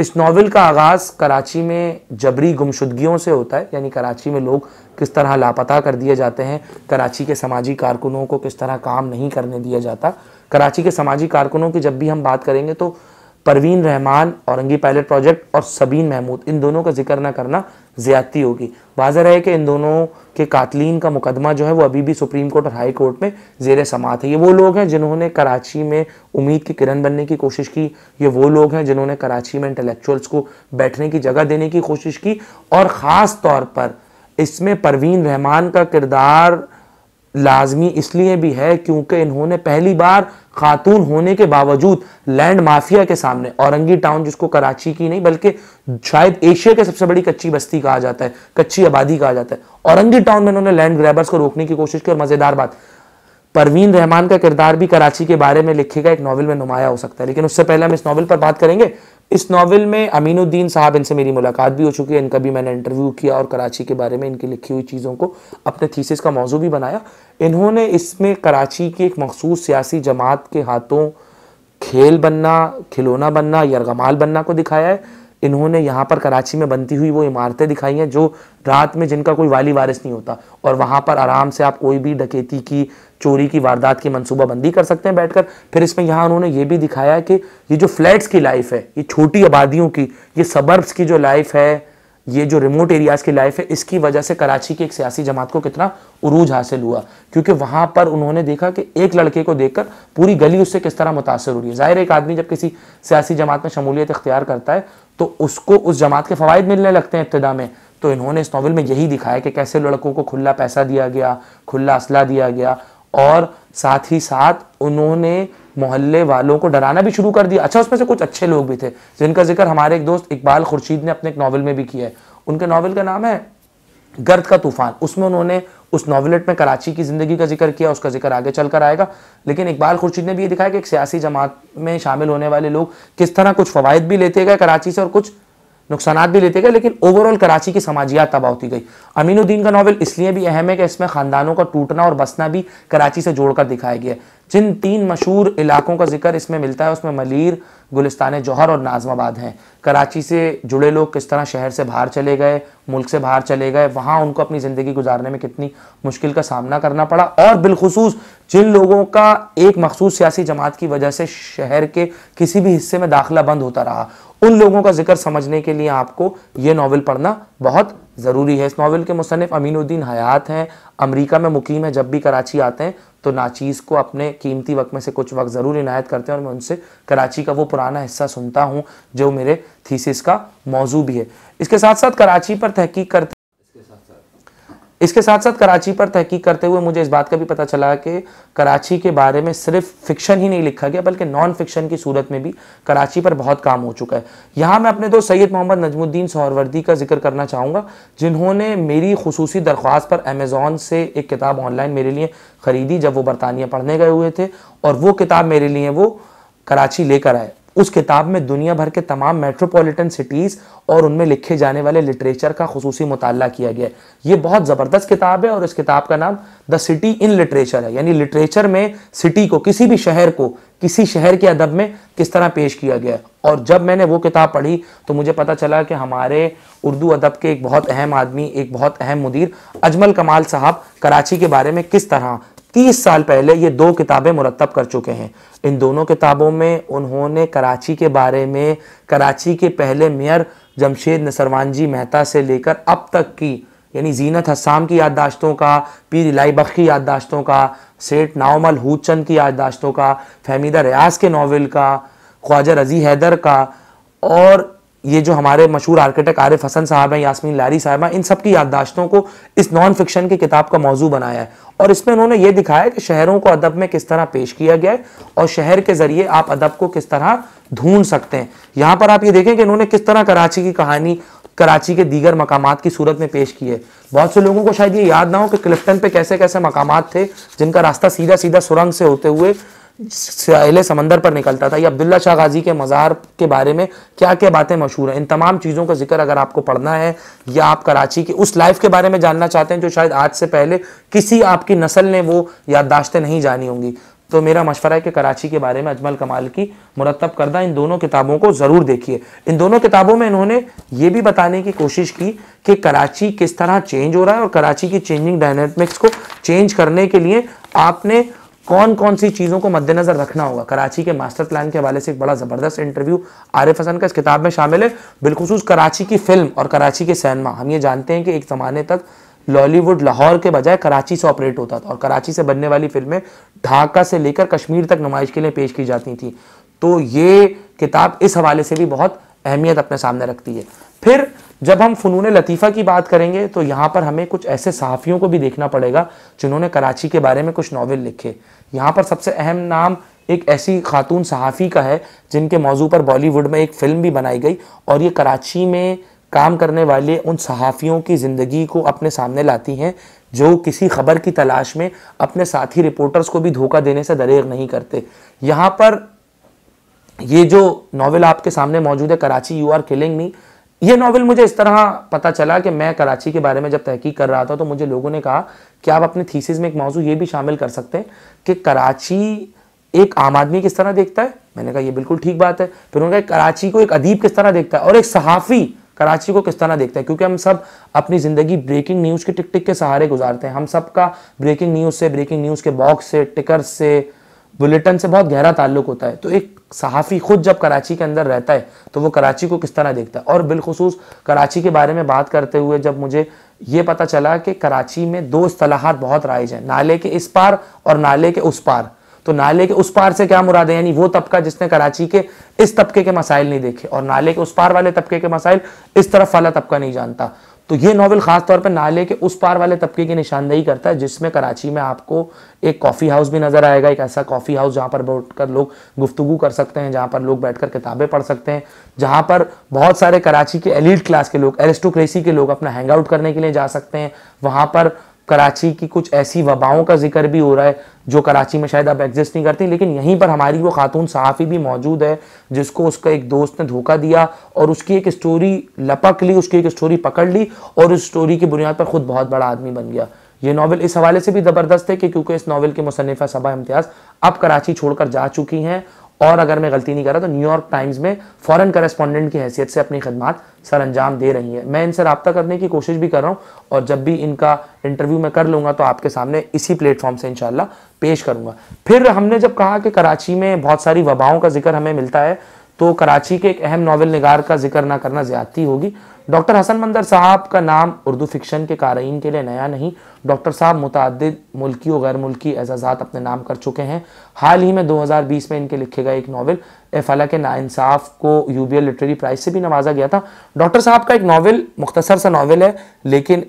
इस नावल का आगाज़ कराची में जबरी गुमशुदगियों से होता है यानी कराची में लोग किस तरह लापता कर दिए जाते हैं कराची के समाजी कारकुनों को किस तरह काम नहीं करने दिया जाता कराची के समाजी कारकुनों की जब भी हम बात करेंगे तो परवीन रहमान औरंगी पायलट प्रोजेक्ट और सबीन महमूद इन दोनों का जिक्र ना करना ज्यादती होगी वाजह है कि इन दोनों के कातलीन का मुकदमा जो है वो अभी भी सुप्रीम कोर्ट और हाई कोर्ट में जेर समात है ये वो लोग हैं जिन्होंने कराची में उम्मीद की किरण बनने की कोशिश की ये वो लोग हैं जिन्होंने कराची में इंटेलेक्चुअल्स को बैठने की जगह देने की कोशिश की और ख़ास तौर पर इसमें परवीन रहमान का किरदार लाजमी इसलिए भी है क्योंकि इन्होंने पहली बार खातून होने के बावजूद लैंड माफिया के सामने औरंगी टाउन जिसको कराची की नहीं बल्कि शायद एशिया के सबसे बड़ी कच्ची बस्ती कहा जाता है कच्ची आबादी कहा जाता है औरंगी टाउन में इन्होंने लैंड ग्रैबर्स को रोकने की कोशिश की और मज़ेदार बात परवीन रहमान का किरदार भी कराची के बारे में लिखेगा एक नॉवल में नुमाया हो सकता है लेकिन उससे पहले हम इस नॉवल पर बात करेंगे इस नावल में अमीनुद्दीन साहब इनसे मेरी मुलाकात भी हो चुकी है इनका भी मैंने इंटरव्यू किया और कराची के बारे में इनकी लिखी हुई चीज़ों को अपने थीसिस का मौजू भी बनाया इन्होंने इसमें कराची की एक मखसूस सियासी जमात के हाथों खेल बनना खिलौना बनना यरगमाल बनना को दिखाया है इन्होंने यहाँ पर कराची में बनती हुई वो इमारतें दिखाई हैं जो रात में जिनका कोई वाली वारिस नहीं होता और वहाँ पर आराम से आप कोई भी डकैती की चोरी की वारदात की मनसूबाबंदी कर सकते हैं बैठकर फिर इसमें यहाँ उन्होंने ये भी दिखाया कि ये जो फ्लैट्स की लाइफ है ये छोटी आबादियों की ये सबर्ब्स की जो लाइफ है ये जो रिमोट एरियाज़ की लाइफ है इसकी वजह से कराची की एक सियासी जमात को कितना उरूज हासिल हुआ क्योंकि वहाँ पर उन्होंने देखा कि एक लड़के को देखकर पूरी गली उससे किस तरह मुतासर हो रही है ज़ाहिर एक आदमी जब किसी सियासी जमात में शमूलियत इख्तियार करता है तो उसको उस जमात के फ़वाद मिलने लगते हैं इब्तदा में तो इन्होंने इस नावल में यही दिखाया कि कैसे लड़कों को खुला पैसा दिया गया खुला असला दिया गया और साथ ही साथ उन्होंने मोहल्ले वालों को डराना भी शुरू कर दिया अच्छा उसमें से कुछ अच्छे लोग भी थे जिनका जिक्र हमारे एक दोस्त इकबाल खुर्शीद ने अपने एक नावल में भी किया है उनके नावल का नाम है गर्द का तूफान उसमें उन्होंने उस नॉवलेट में कराची की ज़िंदगी का जिक्र किया उसका जिक्र आगे चलकर आएगा लेकिन इकबाल खुर्शीद ने भी ये दिखाया कि एक सियासी जमात में शामिल होने वाले लोग किस तरह कुछ फवायद भी लेते गए कराची से और कुछ नुकसान भी लेते गए लेकिन ओवरऑल कराची की समाजियात तबाह होती गई अमीनुद्दीन का नावल इसलिए भी अहम है कि इसमें ख़ानदानों का टूटना और बसना भी कराची से जोड़कर दिखाया गया है जिन तीन मशहूर इलाकों का जिक्र इसमें मिलता है उसमें मलिर गुलिस्तान जौहर और नाजमाबाद हैं कराची से जुड़े लोग किस तरह शहर से बाहर चले गए मुल्क से बाहर चले गए वहाँ उनको अपनी ज़िंदगी गुजारने में कितनी मुश्किल का सामना करना पड़ा और बिलखसूस जिन लोगों का एक मखसूस सियासी जमात की वजह से शहर के किसी भी हिस्से में दाखिला बंद होता रहा उन लोगों का जिक्र समझने के लिए आपको ये नावल पढ़ना बहुत ज़रूरी है इस नावल के मुसनफ़ अमीनुद्दीन हयात हैं अमरीका में मुकीम है जब भी कराची आते हैं तो नाचीज़ को अपने कीमती वक्त में से कुछ वक्त ज़रूर इनायत करते हैं और मैं उनसे कराची का वो पुराना हिस्सा सुनता हूँ जो मेरे थीसिस का मौजू भी है इसके साथ साथ कराची पर तहकीक करते इसके साथ साथ कराची पर तहकीक करते हुए मुझे इस बात का भी पता चला कि कराची के बारे में सिर्फ फिक्शन ही नहीं लिखा गया बल्कि नॉन फिक्शन की सूरत में भी कराची पर बहुत काम हो चुका है यहाँ मैं अपने दोस्त सैयद मोहम्मद नजमुद्दीन सौरवर्दी का जिक्र करना चाहूँगा जिन्होंने मेरी खसूसी दरख्वास्त पर अमेज़ोन से एक किताब ऑनलाइन मेरे लिए ख़रीदी जब वो बरतानिया पढ़ने गए हुए थे और वो किताब मेरे लिए वो कराची लेकर आए उस किताब में दुनिया भर के तमाम मेट्रोपॉलिटन सिटीज़ और उनमें लिखे जाने वाले लिटरेचर का खसूसी मुताल किया गया है ये बहुत ज़बरदस्त किताब है और इस किताब का नाम द सिटी इन लिटरेचर है यानी लिटरेचर में सिटी को किसी भी शहर को किसी शहर के अदब में किस तरह पेश किया गया और जब मैंने वो किताब पढ़ी तो मुझे पता चला कि हमारे उर्दू अदब के एक बहुत अहम आदमी एक बहुत अहम मुदीर अजमल कमाल साहब कराची के बारे में किस तरह तीस साल पहले ये दो किताबें मुरतब कर चुके हैं इन दोनों किताबों में उन्होंने कराची के बारे में कराची के पहले मेयर जमशेद नसरवानजी मेहता से लेकर अब तक की यानी जीनत हसाम की याददाश्तों का पीर इलाई बख की याददाश्तों का सेठ नावमल हूदचंद की याददाश्तों का फहमीदा रियाज के नावल का ख्वाजा रजी हैदर का और ये जो हमारे मशहूर आर्किटेक्ट आरिफ हसन साहब हैं यासमीन लारी साहब हैं इन सब की याददाश्तों को इस नॉन फिक्शन की किताब का मौजू बनाया है और इसमें उन्होंने ये दिखाया कि शहरों को अदब में किस तरह पेश किया गया है और शहर के जरिए आप अदब को किस तरह ढूंढ सकते हैं यहां पर आप ये देखें कि इन्होंने किस तरह कराची की कहानी कराची के दीगर मकाम की सूरत में पेश किए बहुत से लोगों को शायद ये याद ना हो कि क्लिफ्टन पे कैसे कैसे मकाम थे जिनका रास्ता सीधा सीधा सुरंग से होते हुए साहिल समंदर पर निकलता था ये अब्दुल्ला शाह गाजी के मज़ार के बारे में क्या क्या बातें मशहूर हैं इन तमाम चीज़ों का जिक्र अगर आपको पढ़ना है या आप कराची की उस लाइफ के बारे में जानना चाहते हैं जो शायद आज से पहले किसी आपकी नस्ल ने वो याददाश्तें नहीं जानी होंगी तो मेरा मशवरा है कि कराची के बारे में अजमल कमाल की मुरतब करदा इन दोनों किताबों को ज़रूर देखिए इन दोनों किताबों में इन्होंने ये भी बताने की कोशिश की कि कराची किस तरह चेंज हो रहा है और कराची की चेंजिंग डायनेमिक्स को चेंज करने के लिए आपने कौन कौन सी चीज़ों को मद्देनजर रखना होगा कराची के मास्टर प्लान के हवाले से एक बड़ा ज़बरदस्त इंटरव्यू आरिफ हसन का इस किताब में शामिल है बिलखसूस कराची की फिल्म और कराची के सैनमा हम ये जानते हैं कि एक ज़माने तक लॉलीवुड लाहौर के बजाय कराची से ऑपरेट होता था और कराची से बनने वाली फिल्में ढाका से लेकर कश्मीर तक नुमाइश के लिए पेश की जाती थी तो ये किताब इस हवाले से भी बहुत अहमियत अपने सामने रखती है फिर जब हम फ़नून लतीफ़ा की बात करेंगे तो यहाँ पर हमें कुछ ऐसे सहाफ़ियों को भी देखना पड़ेगा जिन्होंने कराची के बारे में कुछ नावल लिखे यहाँ पर सबसे अहम नाम एक ऐसी खातून सहाफ़ी का है जिनके मौजू पर बॉलीवुड में एक फ़िल्म भी बनाई गई और ये कराची में काम करने वाले उन सहाफ़ियों की ज़िंदगी को अपने सामने लाती हैं जो किसी खबर की तलाश में अपने साथी रिपोर्टर्स को भी धोखा देने से दरेग नहीं करते यहाँ पर ये जो नावल आपके सामने मौजूद है Karachi you are killing me ये नावल मुझे इस तरह पता चला कि मैं कराची के बारे में जब तहकीक कर रहा था तो मुझे लोगों ने कहा कि आप अपने थीसिस में एक मौजूद ये भी शामिल कर सकते हैं कि कराची एक आम आदमी किस तरह देखता है मैंने कहा ये बिल्कुल ठीक बात है फिर उन्होंने कहा कराची को एक अदीब किस तरह देखता है और एक सहाफ़ी कराची को किस तरह देखता है क्योंकि हम सब अपनी ज़िंदगी ब्रेकिंग न्यूज़ के टिक टिक के सहारे गुजारते हैं हम सब का ब्रेकिंग न्यूज़ से ब्रेकिंग न्यूज़ के बॉक्स से टिकर से बुलेटिन से बहुत गहरा ताल्लुक होता है तो एक सहाफ़ी खुद जब कराची के अंदर रहता है तो वो कराची को किस तरह देखता है और बिलखसूस कराची के बारे में बात करते हुए जब मुझे ये पता चला कि कराची में दो असलाहत बहुत राइज हैं नाले के इस पार और नाले के उस पार तो नाले के उस पार से क्या मुराद है यानी वो तबका जिसने कराची के इस तबके के मसाइल नहीं देखे और नाले के उस पार वाले तबके के मसाइल इस तरफ वाला तबका नहीं जानता तो ये नावल खासतौर पर नाले के उस पार वाले तबके की निशानदेही करता है जिसमें कराची में आपको एक कॉफ़ी हाउस भी नज़र आएगा एक ऐसा कॉफ़ी हाउस जहाँ पर बैठकर लोग गुफ्तु कर सकते हैं जहाँ पर लोग बैठकर किताबें पढ़ सकते हैं जहाँ पर बहुत सारे कराची के एलिट क्लास के लोग एरिस्टोक्रेसी के लोग अपना हैंग आउट करने के लिए जा सकते हैं वहाँ पर कराची की कुछ ऐसी वबाओं का जिक्र भी हो रहा है जो कराची में शायद अब एग्जिस्ट नहीं करती लेकिन यहीं पर हमारी वो खातून सहाफ़ी भी मौजूद है जिसको उसका एक दोस्त ने धोखा दिया और उसकी एक स्टोरी लपक ली उसकी एक स्टोरी पकड़ ली और उस स्टोरी की बुनियाद पर ख़ुद बहुत बड़ा आदमी बन गया ये नावल इस हवाले से भी ज़बरदस्त है कि क्योंकि इस नावल के मुसनफ़ा सबा इम्तियाज़ अब कराची छोड़कर जा चुकी हैं और अगर मैं गलती नहीं कर रहा तो न्यूयॉर्क टाइम्स में फॉरेन करेस्पॉन्डेंट की हैसियत से अपनी खदमात सर अंजाम दे रही है मैं इनसे रबता करने की कोशिश भी कर रहा हूँ और जब भी इनका इंटरव्यू मैं कर लूंगा तो आपके सामने इसी प्लेटफॉर्म से इनशाला पेश करूंगा फिर हमने जब कहा कि कराची में बहुत सारी वबाओं का जिक्र हमें मिलता है तो कराची के एक अहम नावल नगार का जिक्र ना करना ज्यादती होगी डॉक्टर हसन मंदर साहब का नाम उर्दू फिक्शन के कारीन के लिए नया नहीं डॉक्टर साहब मुतद मुल्की और गैर मुल्की एजाजात अपने नाम कर चुके हैं हाल ही में 2020 में इनके लिखे गए एक नावल ए फला के नाइंसाफ को यू बी लिटरेरी प्राइज से भी नवाजा गया था डॉक्टर साहब का एक नावल मुख्तसर सा नावल है लेकिन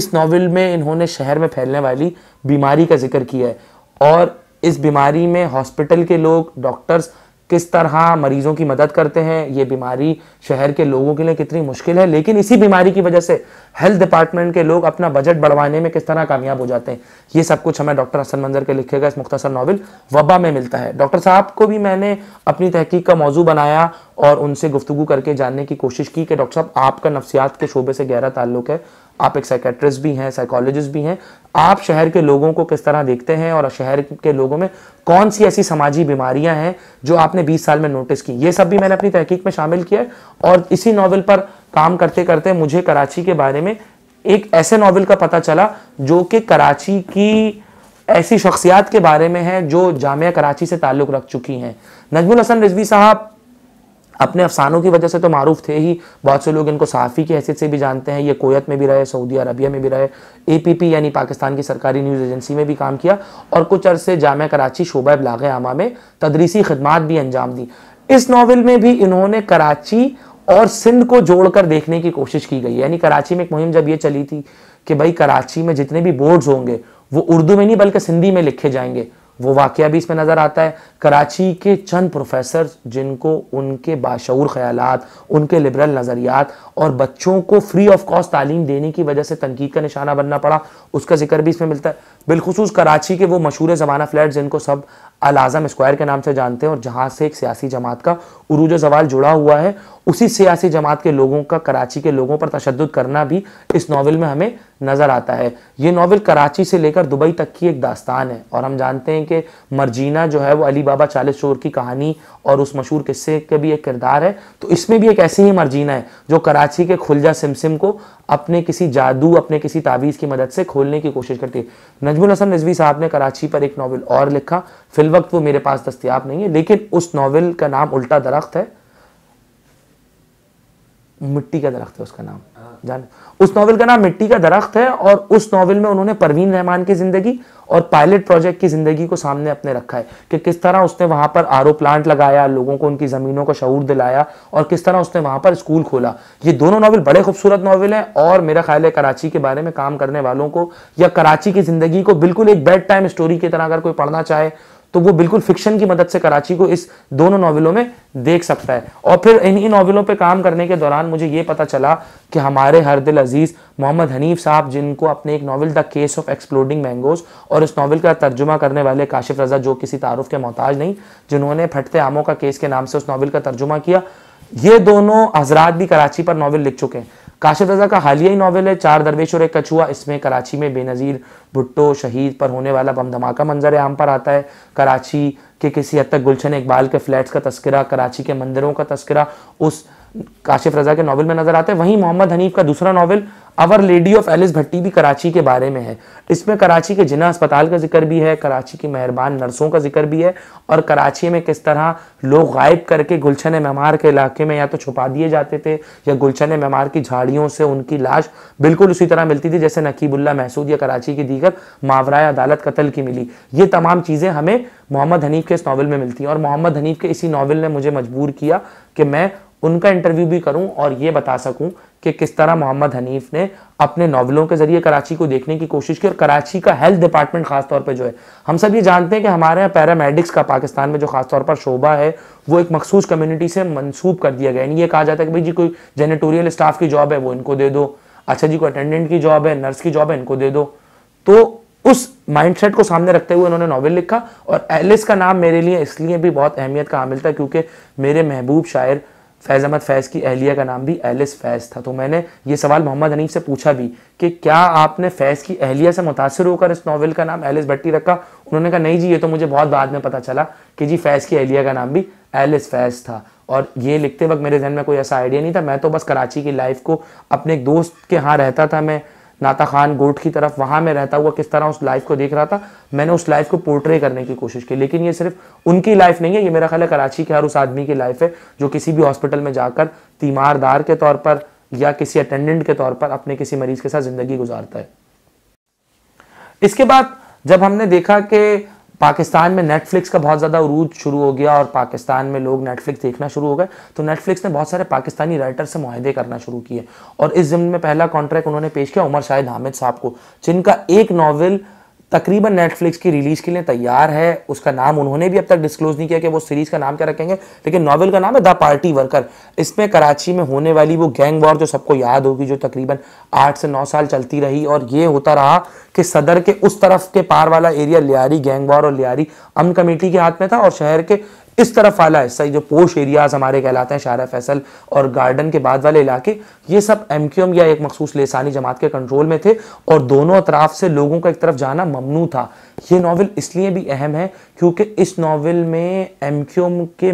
इस नावल में इन्होंने शहर में फैलने वाली बीमारी का जिक्र किया है और इस बीमारी में हॉस्पिटल के लोग डॉक्टर्स किस तरह मरीजों की मदद करते हैं ये बीमारी शहर के लोगों के लिए कितनी मुश्किल है लेकिन इसी बीमारी की वजह से हेल्थ डिपार्टमेंट के लोग अपना बजट बढ़वाने में किस तरह कामयाब हो जाते हैं ये सब कुछ हमें डॉक्टर हसन मंजर के लिखे गए इस मुख्तसर नावल वबा में मिलता है डॉक्टर साहब को भी मैंने अपनी तहकीक का मौजू बनाया और उनसे गुफ्तु करके जानने की कोशिश की कि डॉक्टर साहब आपका नफ्सियात के शोबे से गहरा ताल्लुक है आप एक साइकेट्रिस्ट भी हैं साइकोलॉजिस्ट भी हैं आप शहर के लोगों को किस तरह देखते हैं और शहर के लोगों में कौन सी ऐसी समाजी बीमारियां हैं जो आपने 20 साल में नोटिस की ये सब भी मैंने अपनी तहकीक में शामिल किया है और इसी नावल पर काम करते करते मुझे कराची के बारे में एक ऐसे नावल का पता चला जो कि कराची की ऐसी शख्सियात के बारे में है जो जामिया कराची से ताल्लुक़ रख चुकी हैं नजमुल हसन रिजवी साहब अपने अफसानों की वजह से तो मारूफ थे ही बहुत से लोग इनको सहाफ़ी की हैसियत से भी जानते हैं ये कोयत में भी रहे सऊदी अरबिया में भी रहे पी यानी पाकिस्तान की सरकारी न्यूज़ एजेंसी में भी काम किया और कुछ अरसे जाम कराची शोबा बलाग आमा में तदरीसी खदमात भी अंजाम दी इस नावल में भी इन्होंने कराची और सिंध को जोड़कर देखने की कोशिश की गई यानी कराची में एक मुहिम जब ये चली थी कि भाई कराची में जितने भी बोर्ड्स होंगे वो उर्दू में नहीं बल्कि सिंधी में लिखे जाएंगे वो वाक्य भी इसमें नज़र आता है कराची के चंद प्रोफेसर जिनको उनके बाशूर ख्याल उनके लिबरल नज़रियात और बच्चों को फ्री ऑफ कॉस्ट तालीम देने की वजह से तनकीद का निशाना बनना पड़ा उसका जिक्र भी इसमें मिलता है बिलखसूस कराची के वो मशहूर ज़माना फ्लैट जिनको सब अल आज़म स्क्वायर के नाम से जानते हैं और जहाँ से एक सियासी जमात का उरूज जवाल जुड़ा हुआ है उसी सियासी जमात के लोगों का कराची के लोगों पर तशद करना भी इस नावल में हमें नज़र आता है ये नावल कराची से लेकर दुबई तक की एक दास्तान है और हम जानते हैं कि मरजीना जो है वो अली बाबा चालीस चोर की कहानी और उस मशहूर किस्से के भी एक किरदार है तो इसमें भी एक ऐसी ही मरजीना है जो कराची के खुलजा सिमसिम को अपने किसी जादू अपने किसी तावीज़ की मदद से खोलने की कोशिश करती है नजमुल हसन रिजवी साहब ने कराची पर एक नावल और लिखा फिल वक्त वो मेरे पास दस्तियाब नहीं है लेकिन उस नावल का नाम उल्टा दरख्त है मिट्टी का दरख्त है उसका नाम जाने उस नॉवल का नाम मिट्टी का दरख्त है और उस नॉवल में उन्होंने परवीन रहमान की जिंदगी और पायलट प्रोजेक्ट की जिंदगी को सामने अपने रखा है कि किस तरह उसने वहां पर आर प्लांट लगाया लोगों को उनकी जमीनों का शूर दिलाया और किस तरह उसने वहां पर स्कूल खोला ये दोनों नॉवल बड़े खूबसूरत नॉवल हैं और मेरा ख्याल है कराची के बारे में काम करने वालों को या कराची की जिंदगी को बिल्कुल एक बेड टाइम स्टोरी की तरह अगर कोई पढ़ना चाहे तो वो बिल्कुल फिक्शन की मदद से कराची को इस दोनों नॉवेलों में देख सकता है और फिर इन्हीं नॉवेलों पे काम करने के दौरान मुझे ये पता चला कि हमारे हर दिल अजीज़ मोहम्मद हनीफ साहब जिनको अपने एक novel the case of exploding mangoes और उस नावल का तर्जुमा करने वाले काशिफ रजा जो किसी तारुफ के मोहताज नहीं जिन्होंने फटते आमों का केस के नाम से उस नावल का तर्जुमा किया ये दोनों हजरात भी कराची पर नावल लिख चुके हैं काशिफ रजा का हालिया ही नावल है चार दरवेश और एक कछुआ इसमें कराची में बेनज़ीर भुट्टो शहीद पर होने वाला बम धमाका मंजर आम पर आता है कराची के किसी हद तक गुलशन इकबाल के फ्लैट्स का तस्करा कराची के मंदिरों का तस्करा उस काशिफ रजा के नावल में नज़र आते हैं वहीं मोहम्मद हनीफ का दूसरा novel our lady of Alice Bhatti भी कराची के बारे में है इसमें कराची के जिना अस्पताल का जिक्र भी है कराची की मेहरबान नर्सों का जिक्र भी है और कराची में किस तरह लोग गायब करके गुलशन मेमार के इलाके में या तो छुपा दिए जाते थे या गुलशन मेमार की झाड़ियों से उनकी लाश बिल्कुल उसी तरह मिलती थी जैसे नकीबुल्ला महसूद या कराची की दीगर मावरा अदालत कतल की मिली ये तमाम चीज़ें हमें मोहम्मद हनीफ के इस नावल में मिलती हैं और मोहम्मद हनीफ के इसी नावल ने मुझे मजबूर किया कि मैं उनका इंटरव्यू भी करूं और ये बता सकूं कि किस तरह मोहम्मद हनीफ ने अपने नॉवलों के जरिए कराची को देखने की कोशिश की और कराची का हेल्थ डिपार्टमेंट खासतौर पर जो है हम सब ये जानते हैं कि हमारे यहाँ पैरामेडिक्स का पाकिस्तान में जो खासतौर पर शोबा है वो एक मखसूस कम्युनिटी से मनसूब कर दिया गया यानी ये कहा जाता है कि भाई जी कोई जेनेटोरियल स्टाफ की जॉब है वो इनको दे दो अच्छा जी कोई अटेंडेंट की जॉब है नर्स की जॉब है इनको दे दो तो उस माइंडसेट को सामने रखते हुए उन्होंने नॉवेल लिखा और एलिस का नाम मेरे लिए इसलिए भी बहुत अहमियत का हामिल था क्योंकि मेरे महबूब शायर फैज़ अहमद फैज़ की अहलिया का नाम भी एलिस फैज़ था तो मैंने ये सवाल मोहम्मद हनीफ से पूछा भी कि क्या आपने फैज़ की अहलिया से मुतासर होकर इस नावल का नाम एलिस भट्टी रखा उन्होंने कहा नहीं जी ये तो मुझे बहुत बाद में पता चला कि जी फैज़ की अहलिया का नाम भी एलिस फैज़ था और ये लिखते वक्त मेरे जहन में कोई ऐसा आइडिया नहीं था मैं तो बस कराची की लाइफ को अपने एक दोस्त के यहाँ रहता था मैं नाता खान गोट की तरफ वहां में रहता हुआ किस तरह उस लाइफ को देख रहा था मैंने उस लाइफ को पोर्ट्रे करने की कोशिश की लेकिन ये सिर्फ उनकी लाइफ नहीं है ये मेरा ख्याल है कराची के हर उस आदमी की लाइफ है जो किसी भी हॉस्पिटल में जाकर तीमारदार के तौर पर या किसी अटेंडेंट के तौर पर अपने किसी मरीज के साथ ज़िंदगी गुजारता है इसके बाद जब हमने देखा कि पाकिस्तान में नेटफ्लिक्स का बहुत ज़्यादा उरूज शुरू हो गया और पाकिस्तान में लोग नेटफ्लिक्स देखना शुरू हो गए तो नेटफ्लिक्स ने बहुत सारे पाकिस्तानी राइटर से माहदे करना शुरू किए और इस जिम्न में पहला कॉन्ट्रैक्ट उन्होंने पेश किया उमर शाहिद हामिद साहब को जिनका एक नावल तकरीबन नेटफ्लिक्स की रिलीज के लिए तैयार है उसका नाम उन्होंने भी अब तक डिस्क्लोज नहीं किया कि वो सीरीज का नाम क्या रखेंगे लेकिन नॉवल का नाम है द पार्टी वर्कर इसमें कराची में होने वाली वो गैंग वॉर जो सबको याद होगी जो तकरीबन आठ से नौ साल चलती रही और ये होता रहा कि सदर के उस तरफ के पार वाला एरिया लियारी गैंग वॉर और लियारी अमन कमेटी के हाथ में था और शहर के इस तरफ वाला हिस्सा जो पोश एरियाज हमारे कहलाते हैं शारा फैसल और गार्डन के बाद वाले इलाके ये सब एम या एक मखसूस लेसानी जमात के कंट्रोल में थे और दोनों अतराफ से लोगों का एक तरफ जाना ममनू था ये नावल इसलिए भी अहम है क्योंकि इस नावल में एम के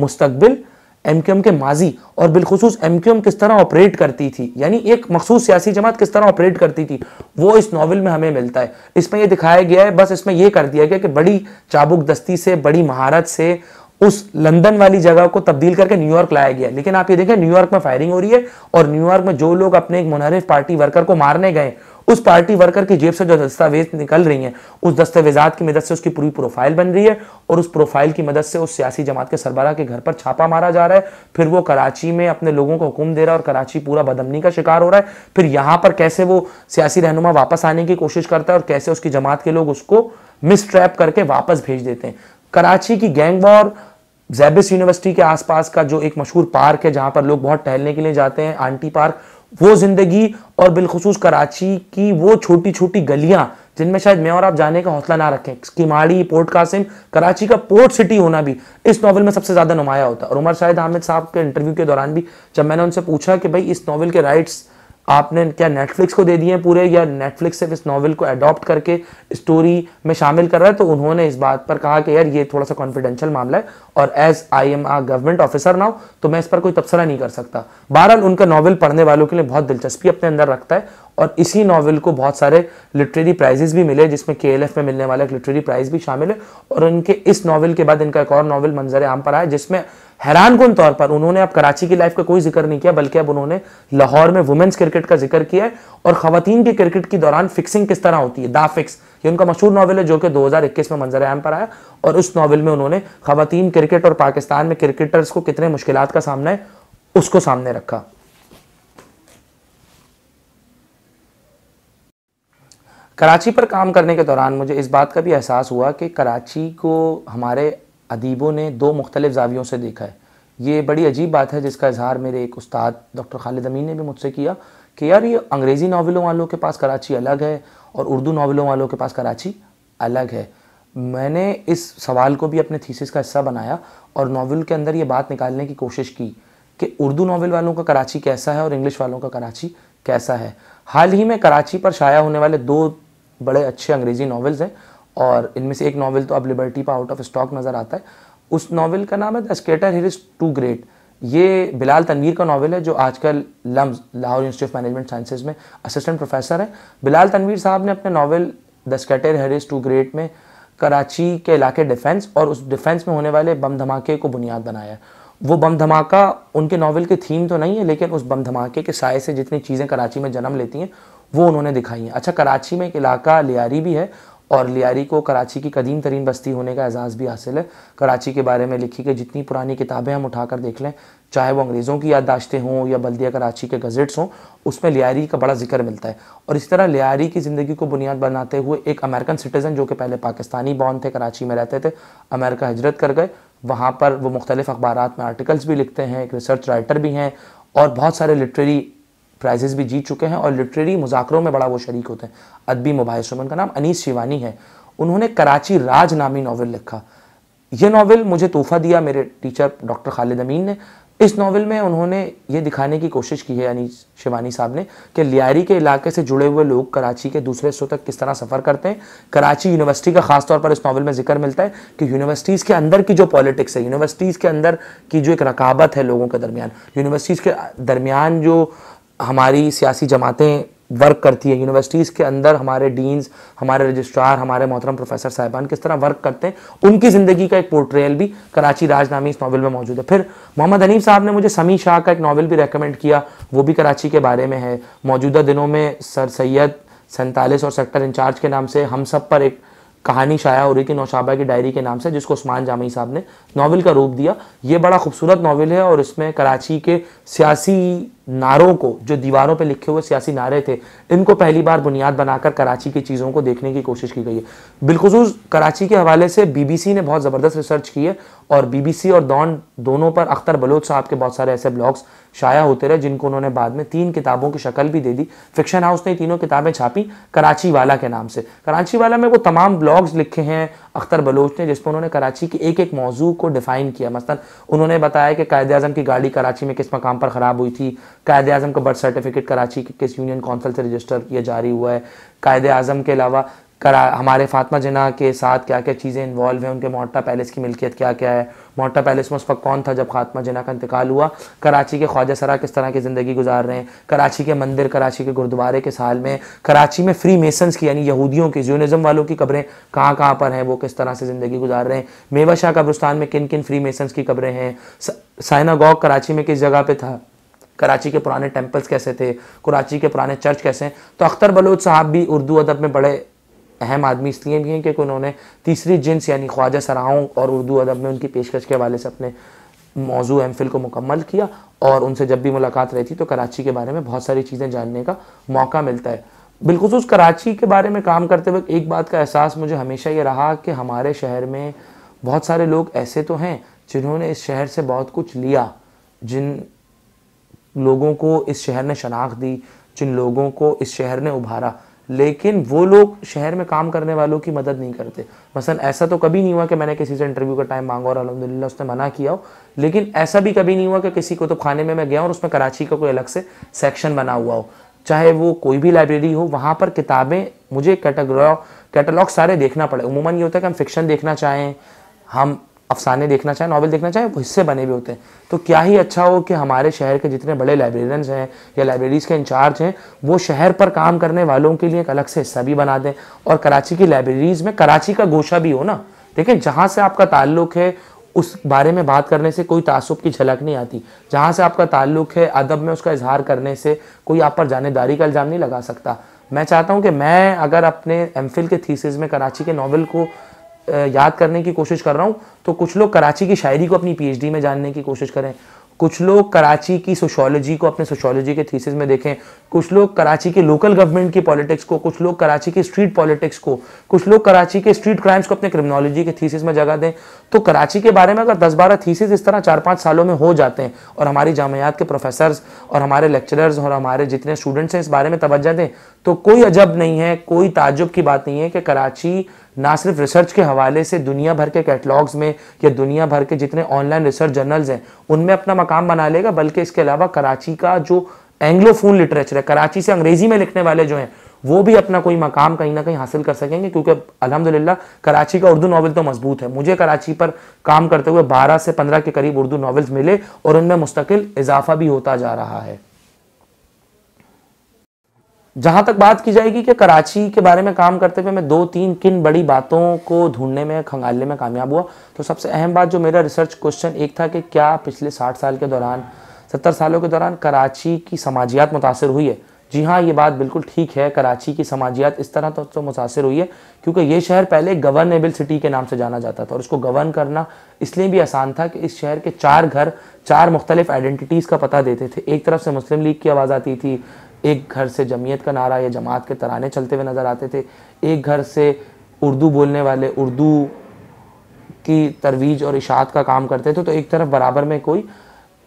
मुस्तबिल एम के माजी और बिलखसूस एम किस तरह ऑपरेट करती थी यानी एक मखसूस सियासी जमात किस तरह ऑपरेट करती थी वो इस नावल में हमें मिलता है इसमें यह दिखाया गया है बस इसमें यह कर दिया गया कि बड़ी चाबुक दस्ती से बड़ी महारत से उस लंदन वाली जगह को तब्दील करके न्यूयॉर्क लाया गया लेकिन आप ये देखें न्यूयॉर्क में फायरिंग हो रही है और न्यूयॉर्क में जो लोग अपने एक मुनहरिफ पार्टी वर्कर को मारने गए उस पार्टी वर्कर की जेब से जो दस्तावेज निकल रही हैं उस दस्तावेजात की मदद से उसकी पूरी प्रोफाइल बन रही है और उस प्रोफाइल की मदद से उस सियासी जमात के सरबराह के घर पर छापा मारा जा रहा है फिर वो कराची में अपने लोगों को हुक्म दे रहा है और कराची पूरा बदमनी का शिकार हो रहा है फिर यहाँ पर कैसे वो सियासी रहनुमा वापस आने की कोशिश करता है और कैसे उसकी जमात के लोग उसको मिसट्रैप करके वापस भेज देते हैं कराची की गैंग वॉर जैबिस यूनिवर्सिटी के आसपास का जो एक मशहूर पार्क है जहां पर लोग बहुत टहलने के लिए जाते हैं आंटी पार्क वो ज़िंदगी और बिलखसूस कराची की वो छोटी छोटी गलियां जिनमें शायद मैं और आप जाने का हौसला ना रखें किमाड़ी पोर्ट कासिम कराची का पोर्ट सिटी होना भी इस नावल में सबसे ज़्यादा नुमाया होता है और उमर शाहिद हामिद साहब के इंटरव्यू के दौरान भी जब मैंने उनसे पूछा कि भाई इस नावल के राइट्स आपने क्या नेटफ्लिक्स को दे दिए पूरे या नेटफ्लिक्स सिर्फ इस नावल को अडॉप्ट करके स्टोरी में शामिल कर रहा है तो उन्होंने इस बात पर कहा कि यार ये थोड़ा सा कॉन्फिडेंशियल मामला है और as I am a government officer now तो मैं इस पर कोई तबसरा नहीं कर सकता बहरहाल उनका नावल पढ़ने वालों के लिए बहुत दिलचस्पी अपने अंदर रखता है और इसी नावल को बहुत सारे लिटरेरी प्राइजेस भी मिले जिसमें के में मिलने वाला एक लिटरेरी प्राइज भी शामिल है और उनके इस नावल के बाद इनका एक और नावल मंजर आम पर आया जिसमें हैरानकुन तौर पर उन्होंने अब कराची की लाइफ का कोई जिक्र नहीं किया बल्कि अब उन्होंने लाहौर में वुमेन्स क्रिकेट का जिक्र किया है और खातन की क्रिकेट के दौरान फिक्सिंग किस तरह होती है दा फिक्स ये उनका मशहूर नावल है जो कि 2021 में मंजर आम पर आया और उस नावल में उन्होंने खातन क्रिकेट और पाकिस्तान में क्रिकेटर्स को कितने मुश्किल का सामना है उसको सामने रखा कराची पर काम करने के दौरान मुझे इस बात का भी एहसास हुआ कि कराची को हमारे अदीबों ने दो मुख्तलिफ जावियों से देखा है ये बड़ी अजीब बात है जिसका इजहार मेरे एक उस्ताद डॉक्टर खालिद अमीन ने भी मुझसे किया कि यार ये अंग्रेज़ी नावलों वालों के पास कराची अलग है और उर्दू नावलों वालों के पास कराची अलग है मैंने इस सवाल को भी अपने थीसिस का हिस्सा बनाया और नावल के अंदर ये बात निकालने की कोशिश की कि उर्दू नावल वालों का कराची कैसा है और इंग्लिश वालों का कराची कैसा है हाल ही में कराची पर शाया होने वाले दो बड़े अच्छे अंग्रेज़ी नावल्स हैं और इनमें से एक नावल तो अब लिबर्टी पर आउट ऑफ स्टॉक नज़र आता है उस नावल का नाम है the scatter here is too great ये बिलाल तनवीर का नावल है जो आजकल LUMS Lahore university of management sciences में असिस्टेंट प्रोफेसर है बिलाल तनवीर साहब ने अपने novel the scatter here is too great में कराची के इलाके डिफेंस और उस डिफेंस में होने वाले बम धमाके को बुनियाद बनाया है वो बम धमाका उनके नावल की थीम तो नहीं है लेकिन उस बम धमाके के साय से जितनी चीज़ें कराची में जन्म लेती हैं वो उन्होंने दिखाई हैं अच्छा कराची में एक इलाका लियारी भी है और लियारी को कराची की कदीम तरीन बस्ती होने का एजाज़ भी हासिल है कराची के बारे में लिखी गई जितनी पुरानी किताबें हम उठाकर देख लें चाहे वो अंग्रेज़ों की याददाश्तें हों या बल्दिया कराची के गज़ट्स हों उसमें लियारी का बड़ा जिक्र मिलता है और इस तरह लियारी की ज़िंदगी को बुनियाद बनाते हुए एक अमेरिकन सिटीज़न जो कि पहले पाकिस्तानी बॉन थे कराची में रहते थे अमेरिका हजरत कर गए वहाँ पर वो मुख्तलिफ अखबार में आर्टिकल्स भी लिखते हैं एक रिसर्च राइटर भी हैं और बहुत सारे लिटरेरी प्राइजेज़ भी जीत चुके हैं और लिटरेरी मुजाकरों में बड़ा वो शरीक होते हैं अदबी मुबाइस में उनका नाम अनीस शिवानी है उन्होंने कराची राज नामी नावल लिखा यह नावल मुझे तोहफा दिया मेरे टीचर डॉक्टर खालिद अमीन ने इस नावल में उन्होंने ये दिखाने की कोशिश की है अनीस शिवानी साहब ने कि लियारी के इलाके से जुड़े हुए लोग कराची के दूसरे हिस्सों तक किस तरह सफ़र करते हैं कराची यूनिवर्सिटी का खास तौर पर इस नावल में जिक्र मिलता है कि यूनिवर्सिटीज़ के अंदर की जो पॉलिटिक्स है यूनिवर्सिटीज़ के अंदर की जो एक रकाबत है लोगों के दरमियान यूनिवर्सिटीज़ के दरमियान जो हमारी सियासी जमातें वर्क करती है यूनिवर्सिटीज़ के अंदर हमारे डीन्स हमारे रजिस्ट्रार हमारे मोहतरम प्रोफेसर साहिबान किस तरह वर्क करते हैं उनकी ज़िंदगी का एक पोर्ट्रेयल भी कराची राजनामी इस नावल में मौजूद है फिर मोहम्मद अनीब साहब ने मुझे समी शाह का एक नावल भी रेकमेंड किया वो भी कराची के बारे में है मौजूदा दिनों में सर सैद सैंतालीस और सेक्टर इंचार्ज के नाम से हम सब पर एक कहानी शाया हो रही थी नौशाबा की डायरी के नाम से जिसको उस्मान जामी साहब ने नावल का रूप दिया ये बड़ा खूबसूरत नावल है और इसमें कराची के सियासी नारों को जो दीवारों पे लिखे हुए सियासी नारे थे इनको पहली बार बुनियाद बनाकर कराची की चीज़ों को देखने की कोशिश की गई है बिलखसूस कराची के हवाले से बीबीसी ने बहुत ज़बरदस्त रिसर्च की है और बीबीसी और डॉन दोनों पर अख्तर बलोच साहब के बहुत सारे ऐसे ब्लॉग्स शाया होते रहे जिनको उन्होंने बाद में तीन किताबों की शक्ल भी दे दी फिक्शन हाउस ने तीनों किताबें छापी कराची वाला के नाम से कराची वाला में वो तमाम ब्लॉग्स लिखे हैं अख्तर बलोच ने जिसमें उन्होंने कराची की एक एक मौजू को डिफ़ाइन किया मसलन उन्होंने बताया कि कायद अजम की गाड़ी कराची में किस मकाम पर ख़राब हुई थी कायद अजम का बर्थ सर्टिफिकेट कराची के किस यूनियन काउंसिल से रजिस्टर किया जारी हुआ है कायद अजम के अलावा करा हमारे फातमा जना के साथ क्या क्या चीज़ें इन्वॉल्व हैं उनके मोटा पैलेस की मिल्कियत क्या क्या है मोटा पैलेस में उस वक्त कौन था जब फातमा जना का इंतकाल हुआ कराची के ख्वाजा सरा किस तरह की ज़िंदगी गुजार रहे हैं कराची के मंदिर कराची के गुरुद्वारे के साल में कराची में फ्री मेसन्स की यानी यहूदियों की जूनिज़म वालों की कब्रें कहाँ कहाँ पर हैं वो किस तरह से ज़िंदगी गुजार रहे हैं मेवा शाह कब्रस्तान में किन किन फ्री मेसन्स की कब्रें हैं गॉक कराची में किस जगह पर था कराची के पुराने टेम्पल्स कैसे थे कराची के पुराने चर्च कैसे हैं तो अख्तर बलोच साहब भी उर्दू अदब में बड़े अहम आदमी इसलिए भी हैं क्योंकि उन्होंने तीसरी जिन्स यानी ख्वाजा सराओं और उर्दू अदब में उनकी पेशकश के हवाले से अपने मौजू एम को मुकम्मल किया और उनसे जब भी मुलाकात रहती तो कराची के बारे में बहुत सारी चीज़ें जानने का मौका मिलता है बिलखसूस कराची के बारे में काम करते वक्त एक बात का एहसास मुझे हमेशा ये रहा कि हमारे शहर में बहुत सारे लोग ऐसे तो हैं जिन्होंने इस शहर से बहुत कुछ लिया जिन लोगों को इस शहर ने शनाख्त दी जिन लोगों को इस शहर ने उभारा लेकिन वो लोग शहर में काम करने वालों की मदद नहीं करते मसलन ऐसा तो कभी नहीं हुआ कि मैंने किसी से इंटरव्यू का टाइम मांगा और अलहमदिल्ला उसने मना किया हो लेकिन ऐसा भी कभी नहीं हुआ कि किसी को तो खाने में मैं गया और उसमें कराची का कोई अलग से सेक्शन बना हुआ हो चाहे वो कोई भी लाइब्रेरी हो वहाँ पर किताबें मुझे कैटेग्रॉ कैटलॉग सारे देखना पड़े उमूमन ये होता है कि हम फिक्शन देखना चाहें हम अफसाने देखना चाहे नॉवल देखना चाहे वो हिस्से बने भी होते हैं तो क्या ही अच्छा हो कि हमारे शहर के जितने बड़े लाइब्रेरियंस हैं या लाइब्रेरीज़ के इंचार्ज हैं वो शहर पर काम करने वालों के लिए एक अलग से हिस्सा भी बना दें और कराची की लाइब्रेरीज़ में कराची का गोशा भी हो ना देखें जहाँ से आपका ताल्लुक है उस बारे में बात करने से कोई तासुब की झलक नहीं आती जहाँ से आपका ताल्लुक है अदब में उसका इजहार करने से कोई आप पर जानेदारी का इल्ज़ाम नहीं लगा सकता मैं चाहता हूँ कि मैं अगर अपने एम के थीसिस में कराची के नावल को याद करने की कोशिश कर रहा हूँ तो कुछ लोग कराची की शायरी को अपनी पीएचडी में जानने की कोशिश करें कुछ लोग कराची की सोशोलॉजी को अपने सोशोलॉजी के थीसिस में देखें कुछ लोग कराची के लोकल गवर्नमेंट की पॉलिटिक्स को कुछ लोग कराची की स्ट्रीट पॉलिटिक्स को कुछ लोग कराची के स्ट्रीट क्राइम्स को अपने क्रिमिनोलॉजी के थीसिस में जगह दें तो कराची के बारे में अगर दस बारह थीसिस इस तरह चार पाँच सालों में हो जाते हैं और हमारी जामियात के प्रोफेसर और हमारे लेक्चरर्स और हमारे जितने स्टूडेंट्स हैं इस बारे में तोज्जा दें तो कोई अजब नहीं है कोई ताजुब की बात नहीं है कि कराची ना सिर्फ रिसर्च के हवाले से दुनिया भर के कैटलॉग्स में या दुनिया भर के जितने ऑनलाइन रिसर्च जर्नल्स हैं उनमें अपना मकाम बना लेगा बल्कि इसके अलावा कराची का जो एंग्लोफोन लिटरेचर है कराची से अंग्रेजी में लिखने वाले जो हैं वो भी अपना कोई मकाम कहीं ना कहीं हासिल कर सकेंगे क्योंकि अलहमदिल्ला कराची का उर्दू नावल तो मजबूत है मुझे कराची पर काम करते हुए 12 से 15 के करीब उर्दू नावल्स मिले और उनमें मुस्तकिल इजाफा भी होता जा रहा है जहां तक बात की जाएगी कि कराची के बारे में काम करते हुए मैं दो तीन किन बड़ी बातों को ढूंढने में खंगालने में कामयाब हुआ तो सबसे अहम बात जो मेरा रिसर्च क्वेश्चन एक था कि क्या पिछले साठ साल के दौरान सत्तर सालों के दौरान कराची की समाजियात मुतासर हुई है जी हाँ ये बात बिल्कुल ठीक है कराची की समाजियात इस तरह तो, तो मुतासर हुई है क्योंकि ये शहर पहले गवर्नेबल सिटी के नाम से जाना जाता था और उसको गवर्न करना इसलिए भी आसान था कि इस शहर के चार घर चार मुख्तलिफ आइडेंटिटीज़ का पता देते थे एक तरफ से मुस्लिम लीग की आवाज़ आती थी एक घर से जमीयत का नारा या जमात के तराने चलते हुए नज़र आते थे एक घर से उर्दू बोलने वाले उर्दू की तरवीज और इशात का काम करते थे तो एक तरफ बराबर में कोई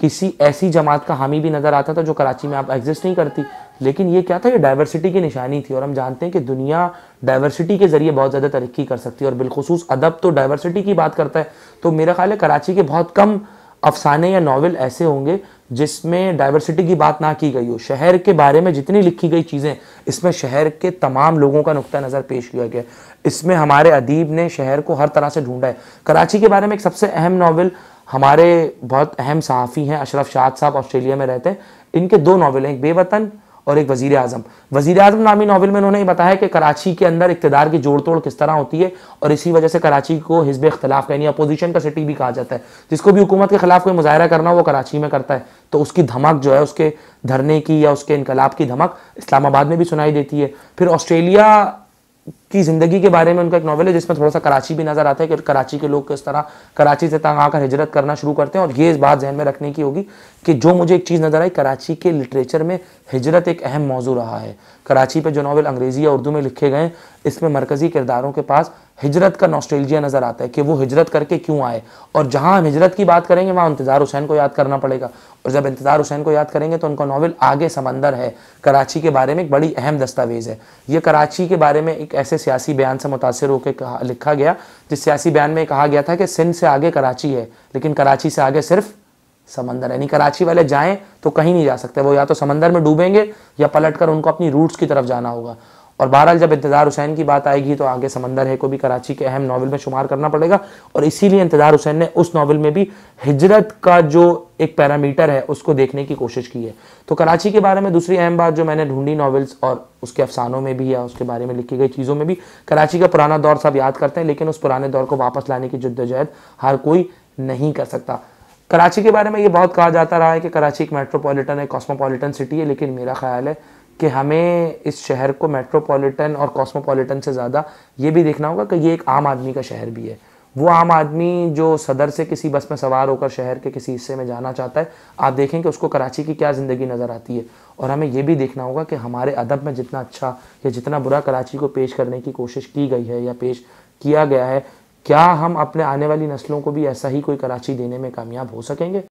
किसी ऐसी जमात का हामी भी नज़र आता था जो कराची में आप एग्जिस्ट नहीं करती लेकिन ये क्या था ये डाइवर्सिटी की निशानी थी और हम जानते हैं कि दुनिया डाइवर्सिटी के ज़रिए बहुत ज़्यादा तरक्की कर सकती है और बिलखसूस अदब तो डाइवर्सिटी की बात करता है तो मेरा ख्याल है कराची के बहुत कम अफसाने या नावल ऐसे होंगे जिसमें डाइवर्सिटी की बात ना की गई हो शहर के बारे में जितनी लिखी गई चीज़ें इसमें शहर के तमाम लोगों का नुकता नज़र पेश किया गया इसमें हमारे अदीब ने शहर को हर तरह से ढूंढा है कराची के बारे में एक सबसे अहम नावल हमारे बहुत अहम सहाफ़ी हैं अशरफ शाह साहब ऑस्ट्रेलिया में रहते हैं इनके दो नावल हैं एक बेवतन और एक वजीर अजम वजीर अजम नामी नावल में उन्होंने बताया कि कराची के अंदर इकतदार की जोड़ तोड़ किस तरह होती है और इसी वजह से कराची को हिजब इख्तलाफ यानी अपोजिशन का सिटी भी कहा जाता है जिसको भी हुकूमत के खिलाफ कोई मुजाहरा करना वो कराची में करता है तो उसकी धमक जो है उसके धरने की या उसके इनकलाब की धमक इस्लामाबाद में भी सुनाई देती है फिर ऑस्ट्रेलिया की ज़िंदगी के बारे में उनका एक नॉवल है जिसमें थोड़ा सा कराची भी नज़र आता है कि कराची के लोग किस तरह कराची से तंग आकर हिजरत करना शुरू करते हैं और ये इस बात जहन में रखने की होगी कि जो मुझे एक चीज़ नज़र आई कराची के लिटरेचर में हिजरत एक अहम मौजू रहा है कराची पर जो नावल अंग्रेज़ी या उर्दू में लिखे गए इसमें मरकज़ी किरदारों के पास हिजरत का नॉस्ट्रेलिया नज़र आता है कि वो हिजरत करके क्यों आए और जहां हम हिजरत की बात करेंगे वहां इंतज़ार हुसैन को याद करना पड़ेगा और जब इंतज़ार हुसैन को याद करेंगे तो उनका नावल आगे समंदर है कराची के बारे में एक बड़ी अहम दस्तावेज़ है ये कराची के बारे में एक ऐसे से सियासी बयान से मुतासर होकर लिखा गया जिस सियासी बयान में कहा गया था कि सिंध से आगे कराची है लेकिन कराची से आगे सिर्फ समंदर यानी कराची वाले जाएं तो कहीं नहीं जा सकते वो या तो समंदर में डूबेंगे या पलट कर उनको अपनी रूट्स की तरफ जाना होगा और बहरहाल जब इंतज़ार हुसैन की बात आएगी तो आगे समंदर है को भी कराची के अहम नावल में शुमार करना पड़ेगा और इसीलिए इंतज़ार हुसैन ने उस नावल में भी हिजरत का जो एक पैरामीटर है उसको देखने की कोशिश की है तो कराची के बारे में दूसरी अहम बात जो मैंने ढूंढी नावल्स और उसके अफसानों में भी या उसके बारे में लिखी गई चीज़ों में भी कराची का पुराना दौर सब याद करते हैं लेकिन उस पुराने दौर को वापस लाने की जद्दोजहद हर कोई नहीं कर सकता कराची के बारे में ये बहुत कहा जाता रहा है कि कराची एक मेट्रोपॉलिटन है कॉस्मोपॉलिटन सिटी है लेकिन मेरा ख्याल है कि हमें इस शहर को मेट्रोपॉलिटन और कॉस्मोपॉलिटन से ज़्यादा ये भी देखना होगा कि ये एक आम आदमी का शहर भी है वो आम आदमी जो सदर से किसी बस में सवार होकर शहर के किसी हिस्से में जाना चाहता है आप देखें कि उसको कराची की क्या ज़िंदगी नज़र आती है और हमें ये भी देखना होगा कि हमारे अदब में जितना अच्छा या जितना बुरा कराची को पेश करने की कोशिश की गई है या पेश किया गया है क्या हम अपने आने वाली नस्लों को भी ऐसा ही कोई कराची देने में कामयाब हो सकेंगे